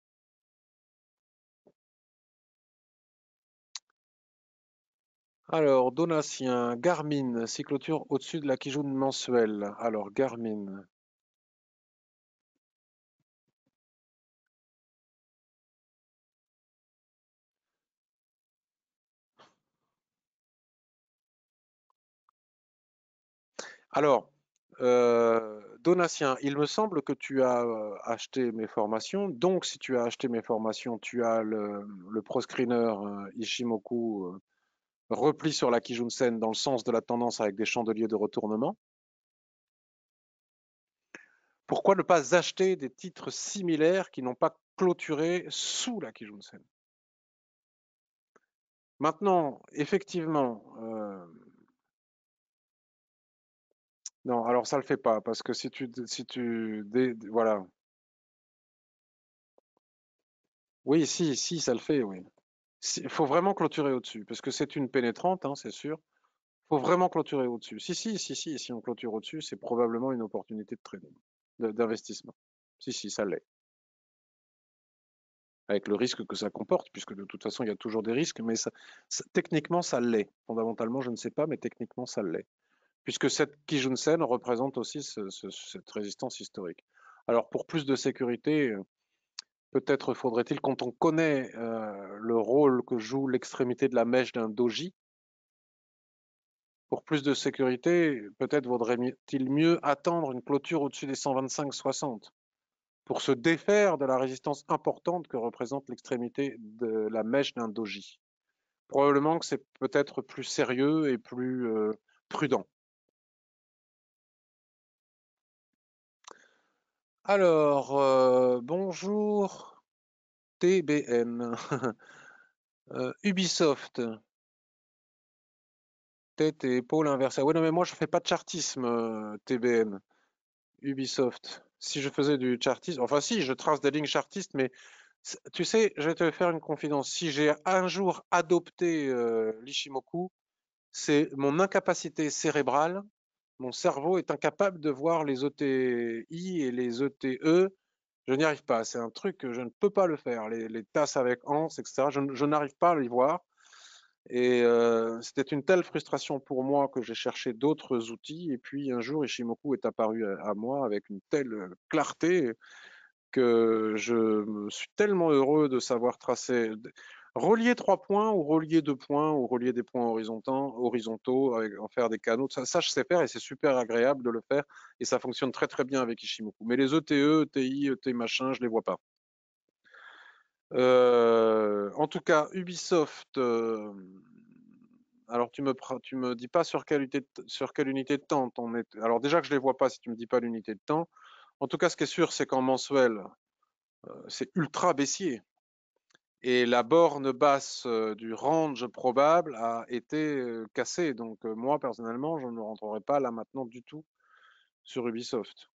Speaker 2: Alors, Donatien, Garmin, cycloture au-dessus de la Kijoun mensuelle. Alors, Garmin. Alors, euh, Donatien, il me semble que tu as euh, acheté mes formations. Donc, si tu as acheté mes formations, tu as le, le proscreener euh, Ishimoku repli sur la Sen dans le sens de la tendance avec des chandeliers de retournement. Pourquoi ne pas acheter des titres similaires qui n'ont pas clôturé sous la Kijunsen Maintenant, effectivement, euh, non, alors ça le fait pas parce que si tu, si tu, voilà. Oui, si, si, ça le fait, oui. Il faut vraiment clôturer au-dessus, parce que c'est une pénétrante, hein, c'est sûr. Il faut vraiment clôturer au-dessus. Si, si, si, si, si on clôture au-dessus, c'est probablement une opportunité de trading, d'investissement. Si, si, ça l'est. Avec le risque que ça comporte, puisque de toute façon, il y a toujours des risques, mais techniquement, ça l'est. Fondamentalement, je ne sais pas, mais techniquement, ça l'est. Puisque cette Kijun-sen représente aussi cette résistance historique. Alors, pour plus de sécurité, euh, peut-être faudrait-il, quand on connaît euh, le rôle que joue l'extrémité de la mèche d'un doji, pour plus de sécurité, peut-être vaudrait-il mieux attendre une clôture au-dessus des 125-60 pour se défaire de la résistance importante que représente l'extrémité de la mèche d'un doji. Probablement que c'est peut-être plus sérieux et plus euh, prudent. Alors, euh, bonjour TBM. Euh, Ubisoft. Tête et épaule inversée. Ah oui, non, mais moi, je fais pas de chartisme, euh, TBM. Ubisoft. Si je faisais du chartisme, enfin, si, je trace des lignes chartistes, mais tu sais, je vais te faire une confidence. Si j'ai un jour adopté l'Ishimoku, c'est mon incapacité cérébrale mon cerveau est incapable de voir les ETI et les ETE. Je n'y arrive pas. C'est un truc que je ne peux pas le faire. Les, tasses avec ans, etc. Je, n'arrive pas à les voir. Et euh, c'était une telle frustration pour moi que j'ai cherché d'autres outils. Et puis un jour, Ishimoku est apparu à, moi avec une telle euh, clarté que je suis tellement heureux de savoir tracer relier trois points ou relier deux points ou relier des points horizontaux, horizontaux en faire des canaux. Ça, je sais faire et c'est super agréable de le faire et ça fonctionne très très bien avec Ishimoku. Mais les ETE, ETI, ET machin, je les vois pas. Euh, en tout cas, Ubisoft. Euh, alors tu me tu me dis pas sur quelle unité de, sur quelle unité de temps on est. Alors déjà que je ne les vois pas si tu ne me dis pas l'unité de temps. En tout cas, ce qui est sûr, c'est qu'en mensuel, euh, c'est ultra baissier et la borne basse du range probable a été cassée. Donc moi, personnellement, je ne rentrerai pas là maintenant du tout sur Ubisoft.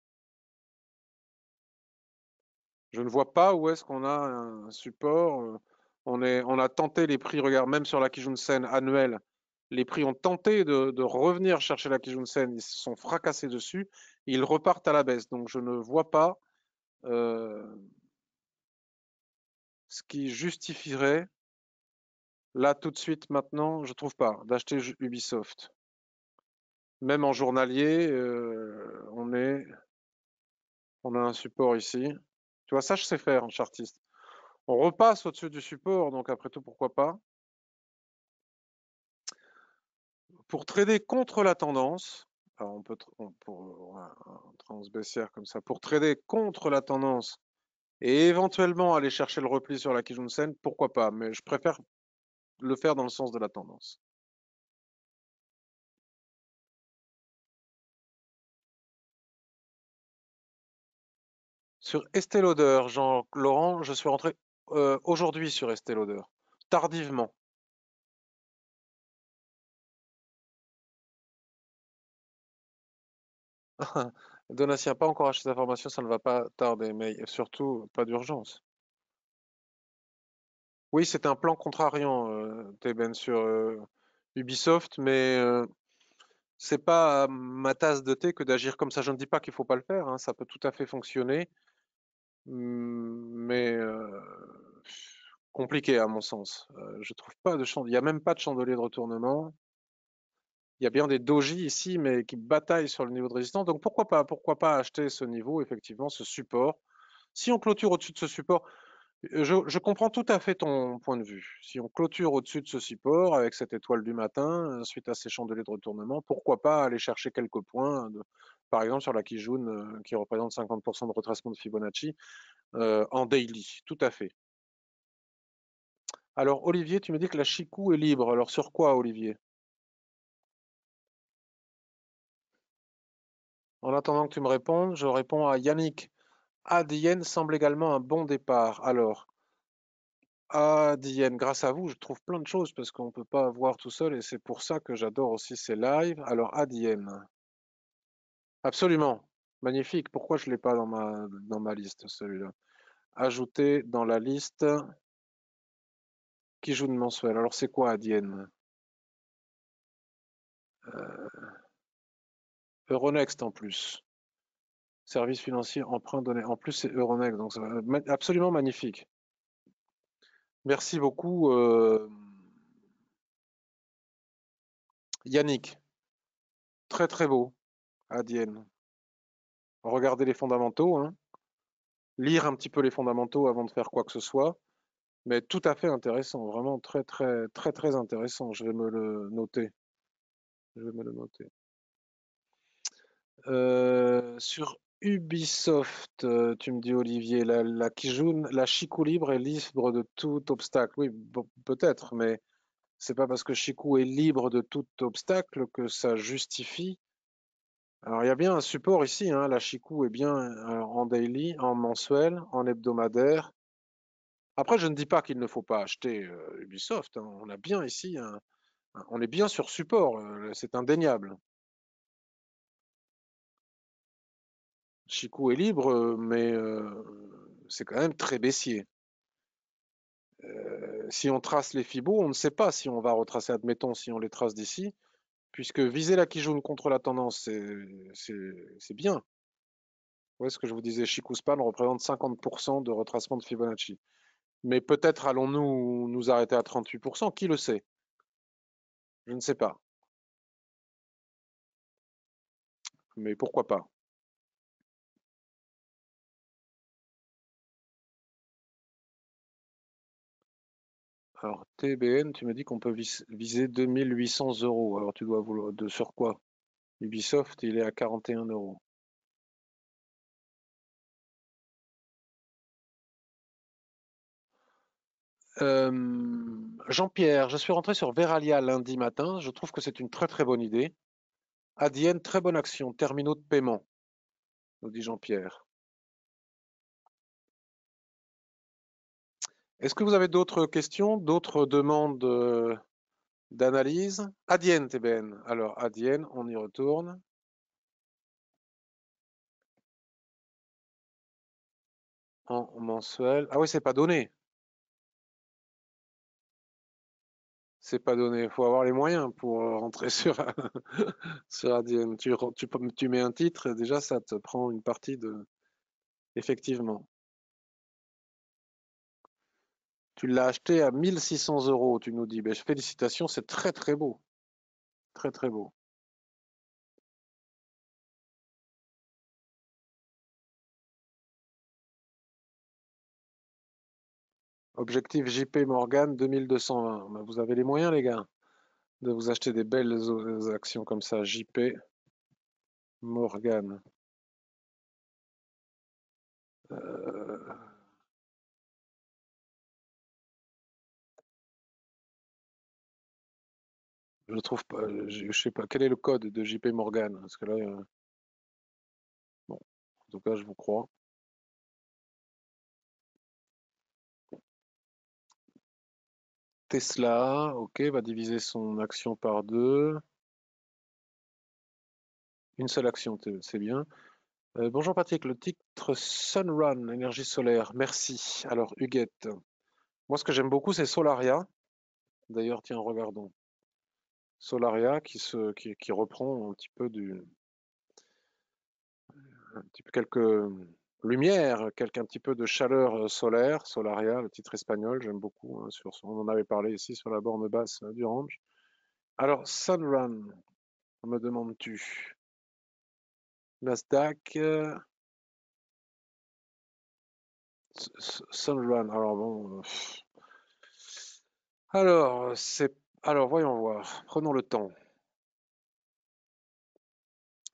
Speaker 2: Je ne vois pas où est-ce qu'on a un support. On, a tenté les prix, regarde, même sur la Sen annuelle, les prix ont tenté de, revenir chercher la Sen. ils se sont fracassés dessus, ils repartent à la baisse. Donc je ne vois pas ce qui justifierait, là tout de suite maintenant, je trouve pas, d'acheter Ubisoft. Même en journalier, euh, on est, on a un support ici. Tu vois, ça je sais faire en chartiste. On repasse au-dessus du support, donc après tout, pourquoi pas. Pour trader contre la tendance, on peut pour comme ça, pour trader contre la tendance, et éventuellement aller chercher le repli sur la Kijun-sen, pourquoi pas, mais je préfère le faire dans le sens de la tendance.
Speaker 1: Sur Estée Lauder, Jean-Laurent, je suis rentré euh, aujourd'hui sur Estée Lauder, tardivement.
Speaker 2: Donatien n'a pas encore acheté sa formation, ça ne va pas tarder, mais surtout pas d'urgence. Oui, c'est un plan contrariant, euh, Teben, sur euh, Ubisoft, mais ce euh, c'est pas ma tasse de thé que d'agir comme ça. Je ne dis pas qu'il ne faut pas le faire, hein, ça peut tout à fait fonctionner, mais euh, compliqué à mon sens. je trouve pas de Il n'y a même pas de chandelier de retournement il y a bien des dojis ici, mais qui bataillent sur le niveau de résistance. Donc pourquoi pas, pourquoi pas acheter ce niveau, effectivement, ce support. Si on clôture au-dessus de ce support, euh, je, comprends tout à fait ton point de vue. Si on clôture au-dessus de ce support avec cette étoile du matin, euh, suite à ces chandeliers de retournement, pourquoi pas aller chercher quelques points, hein, par exemple sur la Kijun euh, qui représente 50% de retracement de Fibonacci, en daily, tout à fait. Alors Olivier, tu me dis que la chicou est libre. Alors sur quoi Olivier En attendant que tu me répondes, je réponds à Yannick. ADN semble également un bon départ. Alors, ADN, grâce à vous, je trouve plein de choses parce qu'on ne peut pas voir tout seul et c'est pour ça que j'adore aussi ces lives. Alors, ADN. Absolument. Magnifique. Pourquoi je ne l'ai pas dans ma, dans ma liste, celui-là Ajouter dans la liste qui joue de mensuel. Alors, c'est quoi ADN euh, Euronext en plus. Service financier, emprunt donné. En plus, c'est Euronext, donc absolument magnifique. Merci beaucoup, euh, Yannick. Très très beau, Adienne. Regardez les fondamentaux, hein. lire un petit peu les fondamentaux avant de faire quoi que ce soit, mais tout à fait intéressant, vraiment très très très très intéressant. Je vais me le noter. Je vais me le noter. Euh, sur Ubisoft, euh, tu me dis Olivier, la, la la libre est libre de tout obstacle. Oui, peut-être, mais c'est pas parce que Chiku est libre de tout obstacle que ça justifie. Alors il y a bien un support ici, hein. la Chiku est bien euh, en daily, en mensuel, en hebdomadaire. Après, je ne dis pas qu'il ne faut pas acheter Ubisoft. Hein. On a bien ici, on est bien sur support, c'est indéniable. Chico est libre, euh, mais euh, c'est quand même très baissier. Euh, si on trace les fibos, on ne sait pas si on va retracer, admettons, si on les trace d'ici, puisque viser la qui contre la tendance, c'est bien. voyez ce que je vous disais, Span représente 50% de retracement de Fibonacci. Mais peut-être allons-nous nous arrêter à 38%, qui le sait Je ne sais pas. Mais pourquoi pas Alors, TBN, tu me dis qu'on peut viser 2800 euros. Alors, tu dois vouloir de sur quoi Ubisoft, il est à 41 euros. Euh, Jean-Pierre, je suis rentré sur Veralia lundi matin. Je trouve que c'est une très très bonne idée. Adienne, très bonne action. Terminaux de paiement, nous dit Jean-Pierre. Est-ce que vous avez d'autres questions, d'autres demandes euh, d'analyse Adienne, TBN. Alors, Adienne, on y retourne.
Speaker 1: En mensuel. Ah oui, c'est pas donné.
Speaker 2: c'est pas donné. Il faut avoir les moyens pour euh, rentrer sur, sur Tu, tu, mets un titre, déjà, ça te prend une partie de. Effectivement. Tu l'as acheté à 1600 euros, tu nous dis. Ben, félicitations, c'est très très beau. Très très beau. Objectif JP Morgan 2220. Ben, vous avez les moyens, les gars, de vous acheter des belles euh, actions comme ça. JP Morgan.
Speaker 1: Euh, Je ne trouve pas. Euh, je, ne sais pas. Quel est le code de JP Morgan que là. Euh, bon. En tout cas, je vous crois. Tesla, ok, va diviser son action par
Speaker 2: deux. Une seule action, c'est bien. Euh, bonjour Patrick, le titre Sunrun, énergie solaire, merci. Alors Huguette, moi ce que j'aime beaucoup c'est Solaria. D'ailleurs, tiens, regardons. Solaria qui, reprend un petit peu du, un quelques lumières, un petit peu de chaleur euh, solaire, Solaria, le titre espagnol, j'aime beaucoup. Hein, on en avait parlé ici sur la borne basse euh, du range. Alors, Sunrun, me demandes-tu Nasdaq, euh, Sunrun, alors bon. Alors, c'est alors, voyons voir. Prenons le temps.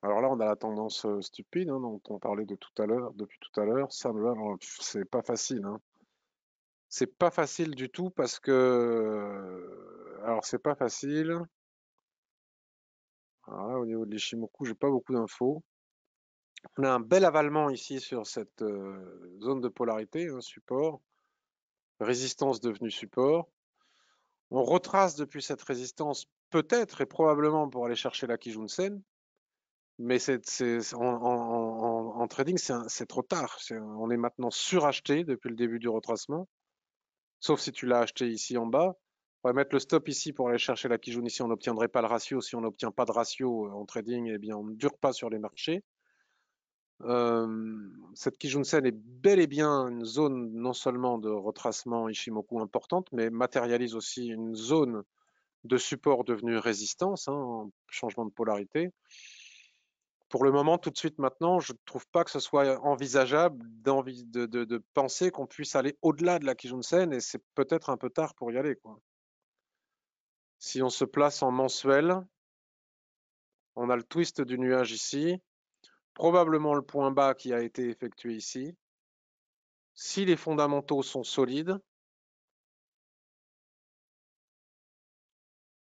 Speaker 2: Alors là, on a la tendance stupide hein, dont on parlait de tout à l'heure, depuis tout à l'heure. Ça, c'est pas facile. Hein. C'est pas facile du tout parce que. Alors, c'est pas facile. au niveau de l'Ishimoku, j'ai pas beaucoup d'infos. On a un bel avalement ici sur cette zone de polarité, hein, support. Résistance devenue support on retrace depuis cette résistance, peut-être et probablement pour aller chercher la Sen, mais en, trading, c'est, trop tard. on est maintenant suracheté depuis le début du retracement, sauf si tu l'as acheté ici en bas. On va mettre le stop ici pour aller chercher la Kijun ici, on n'obtiendrait pas le ratio. Si on n'obtient pas de ratio euh, en trading, eh bien, on ne dure pas sur les marchés. Euh, cette cette Sen est bel et bien une zone non seulement de retracement Ishimoku importante, mais matérialise aussi une zone de support devenu résistance, hein, changement de polarité. Pour le moment, tout de suite maintenant, je ne trouve pas que ce soit envisageable de, penser qu'on puisse aller au-delà de la Kijun Sen, et c'est peut-être un peu tard pour y aller. Quoi. Si on se place en mensuel, on a le twist du nuage ici, probablement le point bas qui a été effectué ici. Si les fondamentaux sont solides,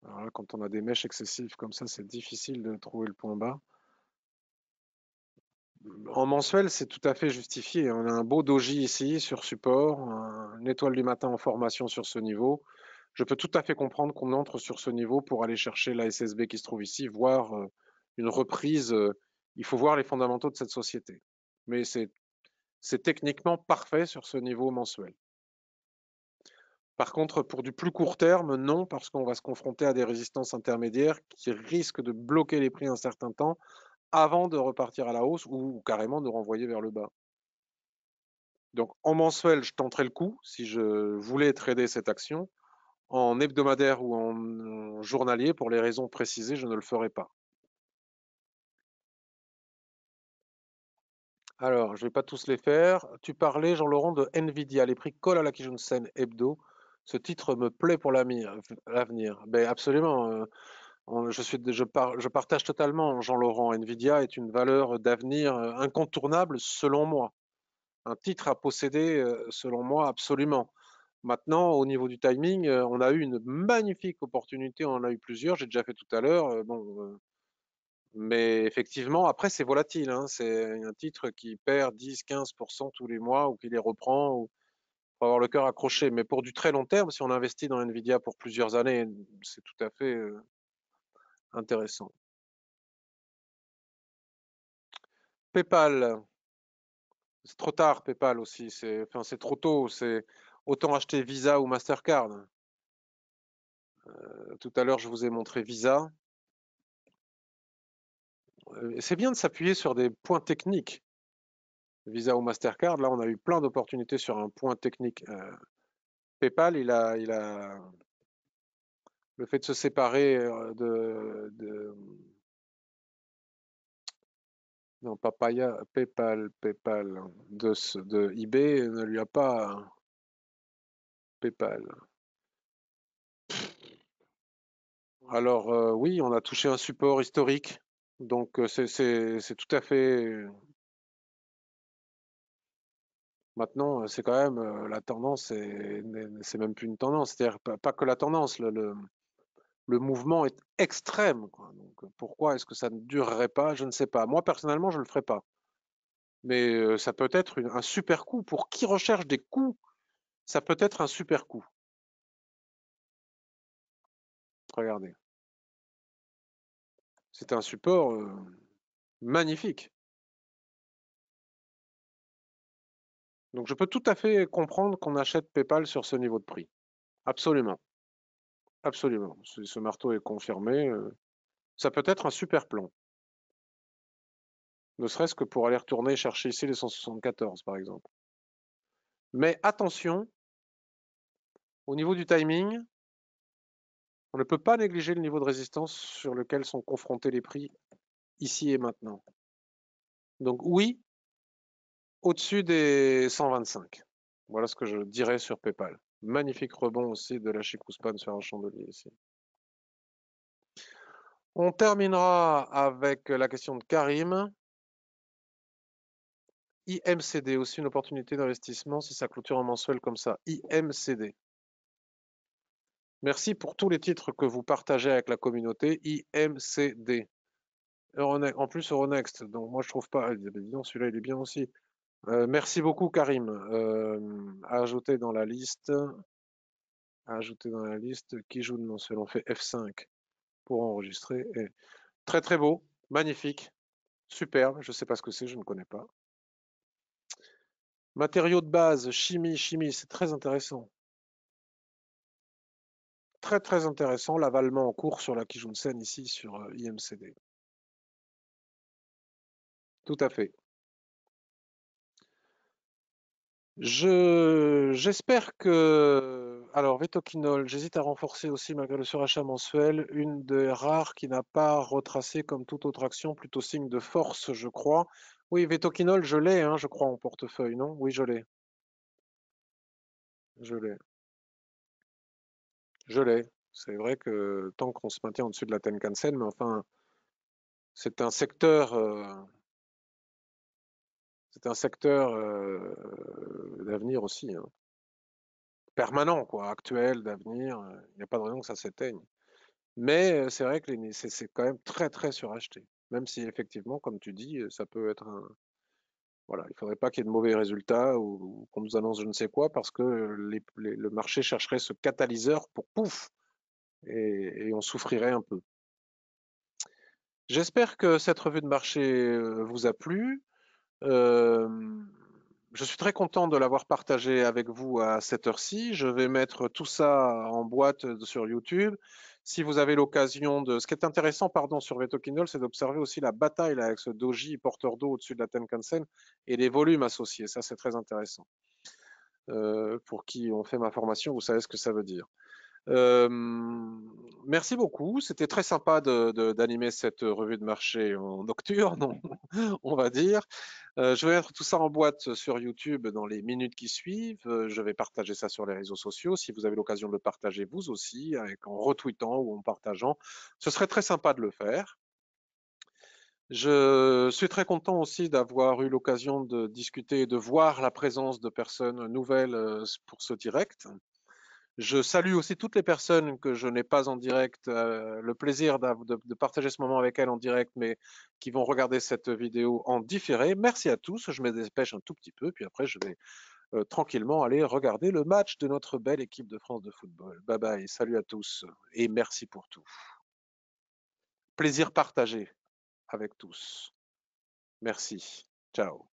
Speaker 1: alors quand on a des mèches
Speaker 2: excessives comme ça, c'est difficile de trouver le point bas. En mensuel, c'est tout à fait justifié. On a un beau doji ici sur support, une étoile du matin en formation sur ce niveau. Je peux tout à fait comprendre qu'on entre sur ce niveau pour aller chercher la SSB qui se trouve ici, voire euh, une reprise euh, il faut voir les fondamentaux de cette société. Mais c'est techniquement parfait sur ce niveau mensuel. Par contre, pour du plus court terme, non, parce qu'on va se confronter à des résistances intermédiaires qui risquent de bloquer les prix un certain temps avant de repartir à la hausse ou, carrément de renvoyer vers le bas. Donc en mensuel, je tenterai le coup si je voulais trader cette action. En hebdomadaire ou en journalier, pour les raisons précisées, je ne le ferai pas. Alors, je ne vais pas tous les faire. Tu parlais, Jean-Laurent, de Nvidia. Les prix collent à la Kijunsen Hebdo. Ce titre me plaît pour euh, l'avenir. Ben absolument. Euh, je, suis, je partage totalement, Jean-Laurent. Nvidia est une valeur d'avenir euh, incontournable, selon moi. Un titre à posséder, selon moi, absolument. Maintenant, au niveau du timing, on a eu une magnifique opportunité, on en a eu plusieurs, j'ai déjà fait tout à l'heure. Bon, mais effectivement, après, c'est volatile. Hein. C'est un titre qui perd 10-15% tous les mois ou qui les reprend. Ou... Faut avoir le cœur accroché. Mais pour du très long terme, si on investit dans Nvidia pour plusieurs années, c'est tout à fait intéressant. PayPal. C'est trop tard, PayPal aussi. C'est trop tôt. C'est autant acheter Visa ou Mastercard. Euh, tout à l'heure, je vous ai montré Visa. Euh, c'est bien de s'appuyer sur des points techniques. Visa ou Mastercard, là, on a eu plein d'opportunités sur un point technique. Euh, PayPal, il a, il a, le fait de se séparer euh, de, non, Papaya, PayPal, PayPal de, de eBay ne lui a pas PayPal. Alors oui, on a touché un support historique. Donc c'est tout à fait... Maintenant, c'est quand même la tendance, c'est même plus une tendance, c'est-à-dire pas que la tendance, le, mouvement est extrême. Donc, pourquoi est-ce que ça ne durerait pas Je ne sais pas. Moi, personnellement, je ne le ferai pas. Mais ça peut être un super coup. Pour qui recherche des coups, ça peut être un
Speaker 1: super coup. Regardez. C'est un support magnifique.
Speaker 2: Donc je peux tout à fait comprendre qu'on achète PayPal sur ce niveau de prix. Absolument. Absolument. Si ce marteau est confirmé, ça peut être un super plan. Ne serait-ce que pour aller retourner chercher ici les 174, par exemple. Mais attention, au niveau du timing, on ne peut pas négliger le niveau de résistance sur lequel sont confrontés les prix ici et maintenant. Donc oui, au-dessus des 125. Voilà ce que je dirais sur PayPal. Magnifique rebond aussi de la Chikouspan sur un chandelier ici. On terminera avec la question de Karim. IMCD, aussi une opportunité d'investissement si ça clôture en mensuel comme ça. IMCD. Merci pour tous les titres que vous partagez avec la communauté IMCD. en plus, Euronext. Donc, moi, je trouve pas. Celui-là, il est bien aussi. Euh, merci beaucoup, Karim. Euh, ajouter dans la liste. Ajouter dans la liste. Qui joue de mon On fait F5 pour enregistrer. Très, très beau. Magnifique. Superbe. Je ne sais pas ce que c'est. Je ne connais pas. Matériaux de base, chimie, chimie, c'est très intéressant très très intéressant, l'avalement en cours sur la Kijunsen ici
Speaker 1: sur euh, IMCD. Tout à fait.
Speaker 2: j'espère que alors Vetoquinol, j'hésite à renforcer aussi malgré le surachat mensuel, une des rares qui n'a pas retracé comme toute autre action, plutôt signe de force, je crois. Oui, Vetoquinol, je l'ai, hein, je crois en portefeuille, non Oui, je l'ai. Je l'ai. Je l'ai. C'est vrai que tant qu'on se maintient en dessus de la Sen, mais enfin, c'est un secteur. Euh, c'est un secteur euh, d'avenir aussi. Hein. Permanent, quoi, actuel, d'avenir. Euh, il n'y a pas de raison que ça s'éteigne. Mais c'est vrai que c'est quand même très, très suracheté. Même si, effectivement, comme tu dis, ça peut être un, voilà, il ne faudrait pas qu'il y ait de mauvais résultats ou, qu'on nous annonce je ne sais quoi parce que le marché chercherait ce catalyseur pour pouf et, on souffrirait un peu. J'espère que cette revue de marché euh, vous a plu. Euh, je suis très content de l'avoir partagé avec vous à cette heure-ci. Je vais mettre tout ça en boîte euh, sur YouTube si vous avez l'occasion de... Ce qui est intéressant, pardon, sur Veto Kindle, c'est d'observer aussi la bataille avec ce doji porteur d'eau au-dessus de la tenkan et les volumes associés. Ça, c'est très intéressant. Euh, pour qui ont fait ma formation, vous savez ce que ça veut dire merci beaucoup. C'était très sympa d'animer cette revue de marché en nocturne, on, va dire. Euh, je vais mettre tout ça en boîte sur YouTube dans les minutes qui suivent. Euh, je vais partager ça sur les réseaux sociaux. Si vous avez l'occasion de le partager vous aussi, en retweetant ou en partageant, ce serait très sympa de le faire. Je suis très content aussi d'avoir eu l'occasion de discuter et de voir la présence de personnes nouvelles euh, pour ce direct. Je salue aussi toutes les personnes que je n'ai pas en direct, euh, le plaisir de, partager ce moment avec elles en direct, mais qui vont regarder cette vidéo en différé. Merci à tous, je me dépêche un tout petit peu, puis après je vais euh, tranquillement aller regarder le match de notre belle équipe de France de football. Bye bye, salut à tous et merci pour tout. Plaisir partagé avec tous. Merci. Ciao.